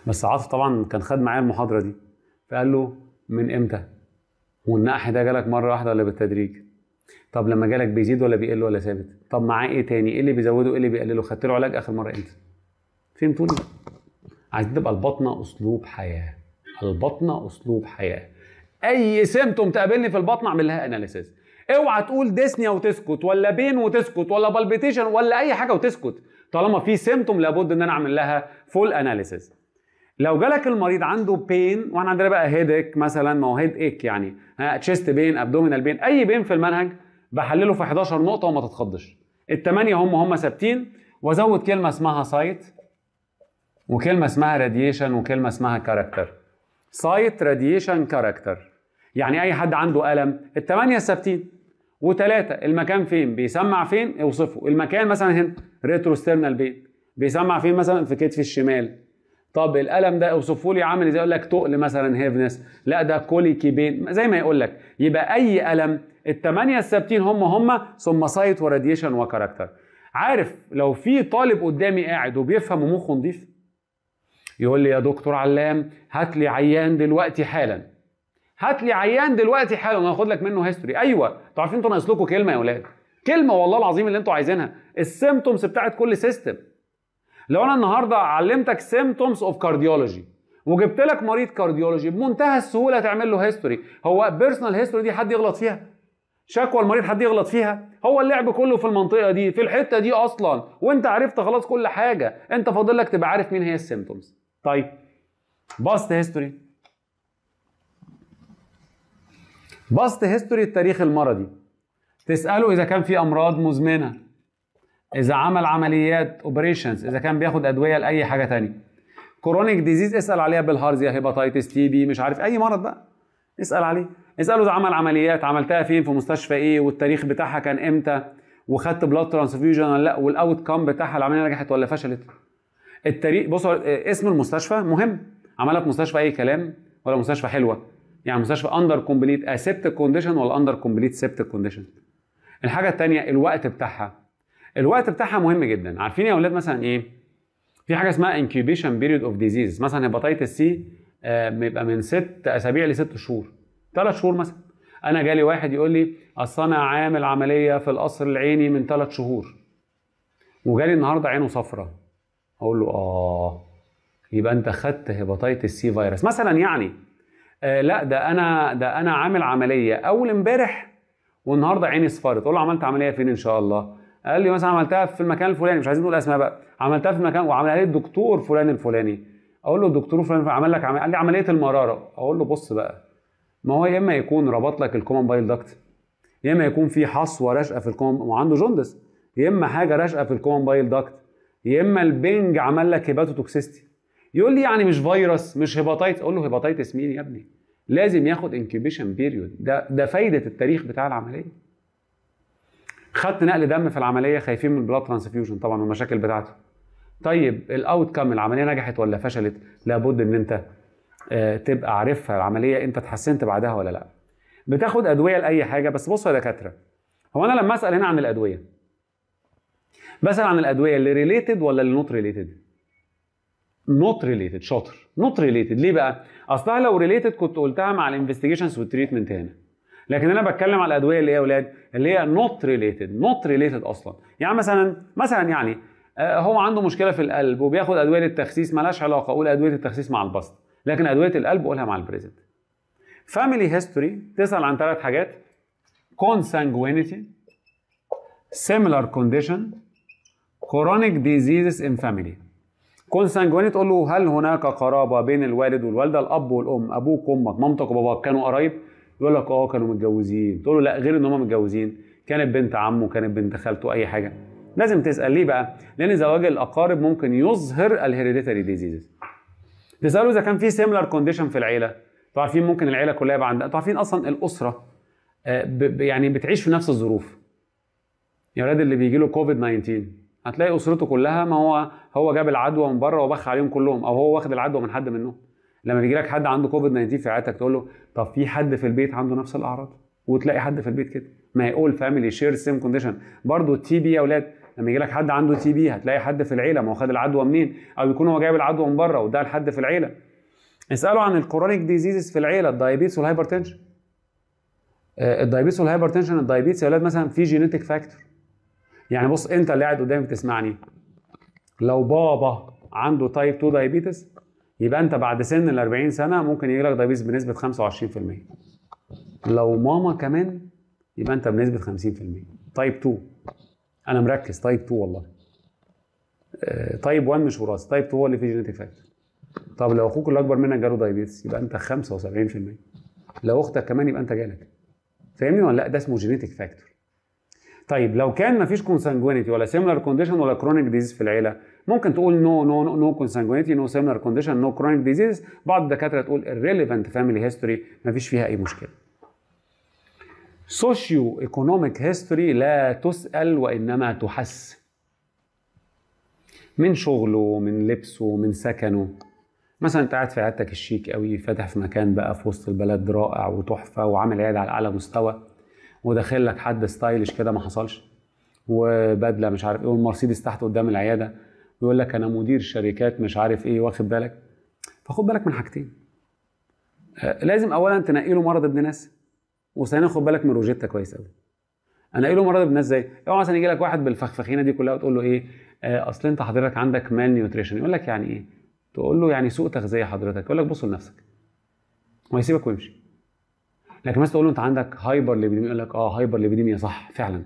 بس عاطف طبعا كان خد معايا المحاضره دي فقال له من امتى والنقح ده جالك مره واحده ولا بالتدريج طب لما جالك بيزيد ولا بيقل ولا ثابت طب معاه ايه تاني ايه اللي بيزوده ايه اللي بيقلله خدت له علاج اخر مره امتى فهمتوا لي عايزين تبقى البطنه اسلوب حياه البطنه اسلوب حياه اي سيمتوم تقابلني في البطن اعمل لها اناليسيز اوعى تقول ديسنيا وتسكت ولا بين وتسكت ولا بالبيتيشن ولا اي حاجه وتسكت طالما في سيمتوم لابد ان انا اعمل لها فول اناليسيز لو جالك المريض عنده بين واحنا عندنا بقى هيدك مثلا ما هو هيد ايك يعني تشيست بين ابدومينال بين اي بين في المنهج بحلله في 11 نقطه وما تتخضش الثمانيه هم هم ثابتين وازود كلمه اسمها سايت وكلمه اسمها راديشن وكلمه اسمها كاركتر سايت راديشن كاركتر يعني اي حد عنده الم الثمانيه ثابتين وثلاثة المكان فين بيسمع فين اوصفه المكان مثلا هنا ريترو ستيرنال بين بيسمع فين مثلا في كتفي الشمال طب الالم ده اوصفه لي عامل ازاي يقول لك تقل مثلا هيفنس لا ده كوليكي بين زي ما يقول لك يبقى اي الم الثمانيه الثابتين هم هم ثم سايت وراديشن وكاركتر عارف لو في طالب قدامي قاعد وبيفهم ومخه نضيف يقول لي يا دكتور علام هات لي عيان دلوقتي حالا هات لي عيان دلوقتي حالا هاخد لك منه هيستوري ايوه انتوا عارفين انتوا ناقص لكم كلمه يا اولاد كلمه والله العظيم اللي انتوا عايزينها السيمتومز بتاعت كل سيستم لو انا النهارده علمتك سيمتومز اوف كارديولوجي وجبت لك مريض كارديولوجي بمنتهى السهوله تعمل له هيستوري هو بيرسونال هيستوري دي حد يغلط فيها شكوى المريض حد يغلط فيها هو اللعب كله في المنطقه دي في الحته دي اصلا وانت عرفت خلاص كل حاجه انت فاضل لك تبقى عارف مين هي السيمتومز طيب باست هيستوري بسط هيستوري التاريخ المرضي تسأله إذا كان في أمراض مزمنة إذا عمل عمليات أوبريشنز إذا كان بياخد أدوية لأي حاجة تانية كرونيك ديزيز اسأل عليها بالهارزيا هيباتيتس تي بي مش عارف أي مرض بقى اسأل عليه اسأله إذا عمل عمليات عملتها فين في مستشفى إيه والتاريخ بتاعها كان إمتى وخدت بلاد ترانسفيوجن ولا لا والاوت كام بتاعها العمليه نجحت ولا فشلت التاريخ بصوا اسم المستشفى مهم عملها في مستشفى اي كلام ولا مستشفى حلوه يعني مستشفى اندر كومبليت اسيبتك كونديشن ولا اندر كومبليت سيبتك كونديشن الحاجه الثانيه الوقت بتاعها الوقت بتاعها مهم جدا عارفين يا اولاد مثلا ايه في حاجه اسمها انكيوبيشن بيريد اوف ديزيز مثلا هيباتيتس آه، سي بيبقى من ست اسابيع لست شهور ثلاث شهور مثلا انا جالي واحد يقول لي اصل انا عامل عمليه في القصر العيني من ثلاث شهور وجالي النهارده عينه صفرة اقول له اه يبقى انت خدت هيباتيتس سي فيروس مثلا يعني آه لا ده انا ده انا عامل عمليه اول امبارح والنهارده عيني صفرت اقول له عملت عمليه فين ان شاء الله قال لي مثلا عملتها في المكان الفلاني مش عايزين نقول اسماء بقى عملتها في المكان وعملها لي الدكتور فلان الفلاني اقول له الدكتور فلان عمل لك عمل... قال لي عمليه المراره اقول له بص بقى ما هو يا اما يكون ربط لك الكومن بايل داكت يا اما يكون في حصوه راشقه في الكومن وعنده جوندس يا اما حاجه راشقه في الكومن بايل داكت يا اما البنج عمل لك هيباتوتوكسيستي يقول لي يعني مش فيروس مش هيباتايتس اقول له هيباتايتس مين يا ابني لازم ياخد انكيوبيشن بيريود ده ده فايده التاريخ بتاع العمليه خدت نقل دم في العمليه خايفين من البلاد ترانسفيوجن طبعا والمشاكل بتاعته طيب الاوت كام العمليه نجحت ولا فشلت لابد ان انت آه، تبقى عارفها العمليه انت اتحسنت بعدها ولا لا بتاخد ادويه لاي حاجه بس بصوا يا دكاتره هو انا لما اسال هنا عن الادويه بسال عن الادويه اللي ريليتد ولا اللي نوت ريليتد نوت ريليتد شاطر نوت ريليتد ليه بقى اصلها لو ريليتد كنت قلتها مع الانفستيجيشنز والتريتمنت هنا لكن انا بتكلم على الادويه اللي هي يا اولاد اللي هي نوت ريليتد نوت ريليتد اصلا يعني مثلا مثلا يعني آه، هو عنده مشكله في القلب وبياخد ادويه للتخسيس مالهاش علاقه اقول ادويه التخسيس مع البسط لكن ادويه القلب قولها مع البريزنت فاميلي هيستوري تسال عن ثلاث حاجات consanguinity similar condition chronic diseases in family كونسانجويني تقول له هل هناك قرابه بين الوالد والوالده الاب والام ابوك وامك مامتك وباباك كانوا قرايب يقول لك اه كانوا متجوزين تقول له لا غير ان هم متجوزين كانت بنت عمه كانت بنت خالته اي حاجه لازم تسال ليه بقى لان زواج الاقارب ممكن يظهر الهيريديتري ديزيزز تساله اذا كان في سيميلار كونديشن في العيله انتوا عارفين ممكن العيله كلها يبقى عندها انتوا عارفين اصلا الاسره آه، يعني بتعيش في نفس الظروف يا ولاد اللي بيجي له كوفيد 19 هتلاقي اسرته كلها ما هو هو جاب العدوى من بره وبخ عليهم كلهم او هو واخد العدوى من حد منهم لما بيجي لك حد عنده كوفيد 19 في عيادتك تقول له طب في حد في البيت عنده نفس الاعراض وتلاقي حد في البيت كده ما يقول فاميلي شير سيم كونديشن برضه التي بي يا اولاد لما يجي لك حد عنده تي بي هتلاقي حد في العيله ما هو خد العدوى منين او يكون هو جايب العدوى من بره وده لحد في العيله اساله عن الكرونيك ديزيزز في العيله الدايابيتس والهايبرتنشن آه، الدايابيتس والهايبرتنشن الدايابيتس يا اولاد مثلا في جينيتك فاكتور يعني بص انت اللي قاعد قدامي بتسمعني لو بابا عنده تايب 2 دايابيتس يبقى انت بعد سن ال 40 سنه ممكن يجي لك دايابيتس بنسبه 25% لو ماما كمان يبقى انت بنسبه 50% تايب 2 انا مركز تايب 2 والله تايب آه، 1 مش وراثي تايب 2 هو اللي فيه جينيتيك فاكتور طب لو اخوك اللي اكبر منك جاله دايابيتس يبقى انت 75% لو اختك كمان يبقى انت جالك فاهمني ولا لا ده اسمه جينيتيك فاكتور طيب لو كان مفيش كونسانجوينيتي ولا سيميلار كونديشن ولا كرونيك ديزيز في العيله ممكن تقول نو نو نو كونسانجوينيتي نو سيميلار كونديشن نو كرونيك ديزيز بعض الدكاتره تقول الريليفنت فاميلي هيستوري مفيش فيها اي مشكله سوشيو ايكونوميك هيستوري لا تسال وانما تحس من شغله من لبسه من سكنه مثلا انت قاعد في عيادتك الشيك قوي فاتح في مكان بقى في وسط البلد رائع وتحفه وعامل عياده على اعلى مستوى وداخل لك حد ستايلش كده ما حصلش وبدله مش عارف ايه والمرسيدس تحت قدام العياده ويقول لك انا مدير شركات مش عارف ايه واخد بالك فخد بالك من حاجتين آه، لازم اولا تنقي له مرض ابن ناس وثانيا خد بالك من روجيتا كويس قوي انقي له مرض ابن ناس ازاي؟ اوعى مثلا يجي لك واحد بالفخفخينه دي كلها وتقول له ايه آه، اصل انت حضرتك عندك مال نيوتريشن يقول لك يعني ايه؟ تقول له يعني سوء تغذيه حضرتك يقول لك بص لنفسك وهيسيبك ويمشي لكن مثلا تقول له انت عندك هايبر ليبيديميا يقول لك اه هايبر ليبيديميا صح فعلا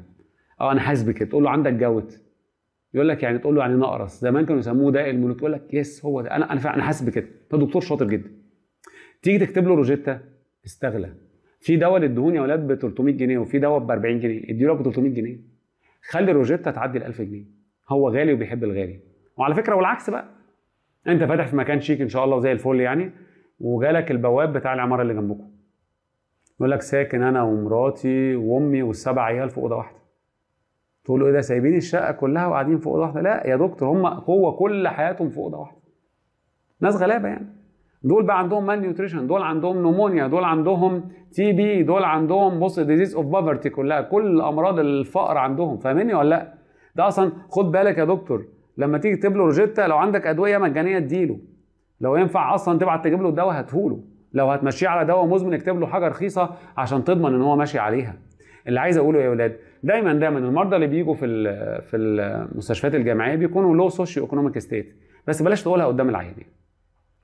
اه انا حاسس بكده تقول له عندك جوت يقول لك يعني تقول له يعني نقرس زمان كانوا يسموه داء الملوك يقول لك يس هو ده انا انا فعلا حاسس بكده ده دكتور شاطر جدا تيجي تكتب له روجيتا استغلى في دواء للدهون يا ولاد ب 300 جنيه وفي دواء ب 40 جنيه اديله ب 300 جنيه خلي الروجيتا تعدي ال 1000 جنيه هو غالي وبيحب الغالي وعلى فكره والعكس بقى انت فاتح في مكان شيك ان شاء الله وزي الفل يعني وجالك البواب بتاع العماره اللي جنبكم يقول لك ساكن انا ومراتي وامي والسبع عيال في اوضه واحده تقول له ايه ده سايبين الشقه كلها وقاعدين في اوضه واحده لا يا دكتور هم هو كل حياتهم في اوضه واحده ناس غلابه يعني دول بقى عندهم مال نيوتريشن دول عندهم نمونيا دول عندهم تي بي دول عندهم بص ديزيز اوف بافرتي كلها كل امراض الفقر عندهم فاهمني ولا لا ده اصلا خد بالك يا دكتور لما تيجي تكتب له روجيتا لو عندك ادويه مجانيه اديله لو ينفع اصلا تبعت تجيب له الدواء هاتهوله لو هتمشيه على دواء مزمن اكتب له حاجه رخيصه عشان تضمن ان هو ماشي عليها اللي عايز اقوله يا اولاد دايما دايما المرضى اللي بيجوا في في المستشفيات الجامعيه بيكونوا لو سوشيو ايكونوميك ستيت بس بلاش تقولها قدام العيانين يعني.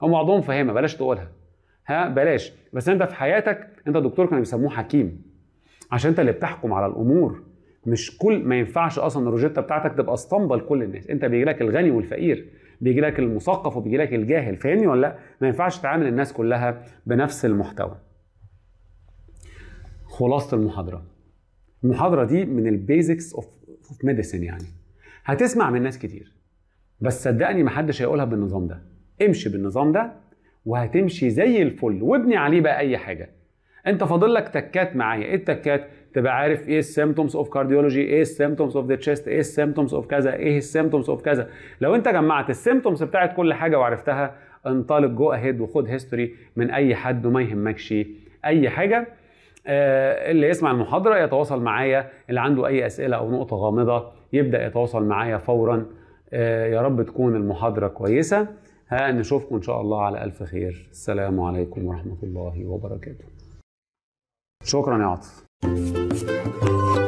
هم بعضهم فاهمها بلاش تقولها ها بلاش بس انت في حياتك انت دكتور كانوا بيسموه حكيم عشان انت اللي بتحكم على الامور مش كل ما ينفعش اصلا الروجيتا بتاعتك تبقى اسطمبه لكل الناس انت بيجي لك الغني والفقير بيجي لك المثقف وبيجي لك الجاهل فاهمني ولا لا ما ينفعش تعامل الناس كلها بنفس المحتوى خلاصه المحاضره المحاضره دي من البيزكس اوف ميديسن يعني هتسمع من ناس كتير بس صدقني ما حدش هيقولها بالنظام ده امشي بالنظام ده وهتمشي زي الفل وابني عليه بقى اي حاجه انت فاضل لك تكات معايا ايه التكات تبقى عارف ايه السيمتومز اوف كارديولوجي ايه السيمتومز اوف ذا تشيست ايه السيمتومز اوف كذا ايه السيمتومز اوف كذا لو انت جمعت السيمتومز بتاعت كل حاجه وعرفتها انطلق جو اهيد وخد هيستوري من اي حد وما يهمكش اي حاجه آه، اللي يسمع المحاضرة يتواصل معايا اللي عنده أي أسئلة أو نقطة غامضة يبدأ يتواصل معايا فورا آه، يا رب تكون المحاضرة كويسة ها نشوفكم إن شاء الله على ألف خير السلام عليكم ورحمة الله وبركاته شكرا يا عاطف スタート